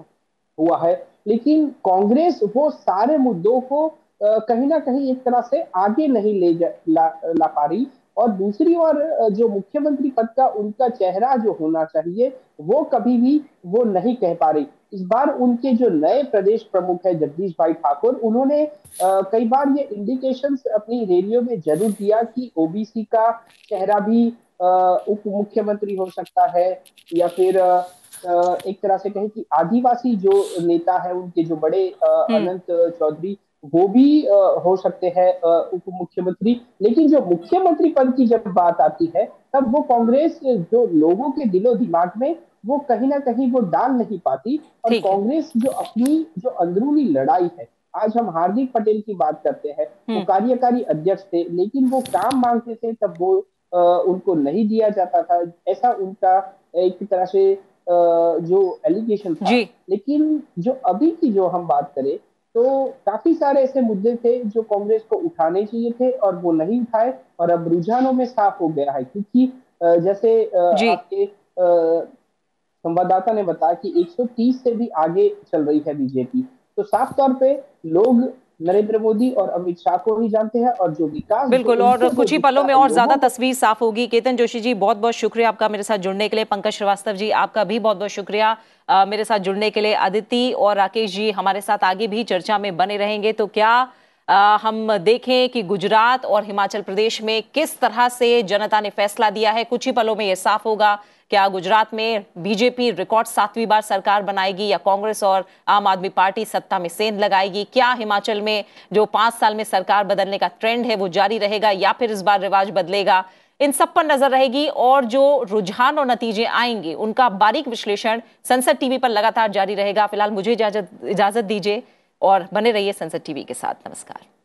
हुआ है लेकिन कांग्रेस वो सारे मुद्दों को कहीं ना कहीं एक तरह से आगे नहीं ले जा, ला, ला पा रही और दूसरी ओर जो मुख्यमंत्री पद का उनका चेहरा जो होना चाहिए वो कभी भी वो नहीं कह पा रही इस बार उनके जो नए प्रदेश प्रमुख है जगदीश भाई ठाकुर उन्होंने कई बार ये इंडिकेशंस अपनी रैलियों में जरूर दिया कि ओबीसी का चेहरा भी उप मुख्यमंत्री हो सकता है या फिर एक तरह से कहें कि आदिवासी जो नेता है उनके जो बड़े हम्म। अनंत चौधरी वो भी आ, हो सकते हैं उप मुख्यमंत्री लेकिन जो मुख्यमंत्री पद की जब बात आती है तब वो कांग्रेस जो लोगों के दिलो दिमाग में वो कहीं ना कहीं वो डाल नहीं पाती और कांग्रेस जो अपनी जो अंदरूनी लड़ाई है आज हम हार्दिक पटेल की बात करते हैं वो हम्म। कार्यकारी अध्यक्ष थे लेकिन वो काम मांगते थे तब वो आ, उनको नहीं दिया जाता था ऐसा उनका एक तरह से आ, जो एलिगेशन था लेकिन जो अभी की जो हम बात करें तो काफी सारे ऐसे मुद्दे थे जो कांग्रेस को उठाने चाहिए थे और वो नहीं उठाए और अब रुझानों में साफ हो गया है क्योंकि जैसे आपके संवाददाता ने बताया कि 130 से भी आगे चल रही है बीजेपी तो साफ तौर पे लोग नरेंद्र मोदी और अमित शाह को भी जानते हैं और जो विकास बिल्कुल और कुछ ही पलों में और ज्यादा तस्वीर साफ होगी केतन जोशी जी बहुत बहुत शुक्रिया आपका मेरे साथ जुड़ने के लिए पंकज श्रीवास्तव जी आपका भी बहुत बहुत शुक्रिया मेरे साथ जुड़ने के लिए अदिति और राकेश जी हमारे साथ आगे भी चर्चा में बने रहेंगे तो क्या हम देखें कि गुजरात और हिमाचल प्रदेश में किस तरह से जनता ने फैसला दिया है कुछ ही पलों में यह साफ होगा क्या गुजरात में बीजेपी रिकॉर्ड सातवीं बार सरकार बनाएगी या कांग्रेस और आम आदमी पार्टी सत्ता में सेंध लगाएगी क्या हिमाचल में जो पांच साल में सरकार बदलने का ट्रेंड है वो जारी रहेगा या फिर इस बार रिवाज बदलेगा इन सब पर नजर रहेगी और जो रुझान और नतीजे आएंगे उनका बारीक विश्लेषण संसद टीवी पर लगातार जारी रहेगा फिलहाल मुझे इजाजत इजाजत दीजिए और बने रहिए संसद टीवी के साथ नमस्कार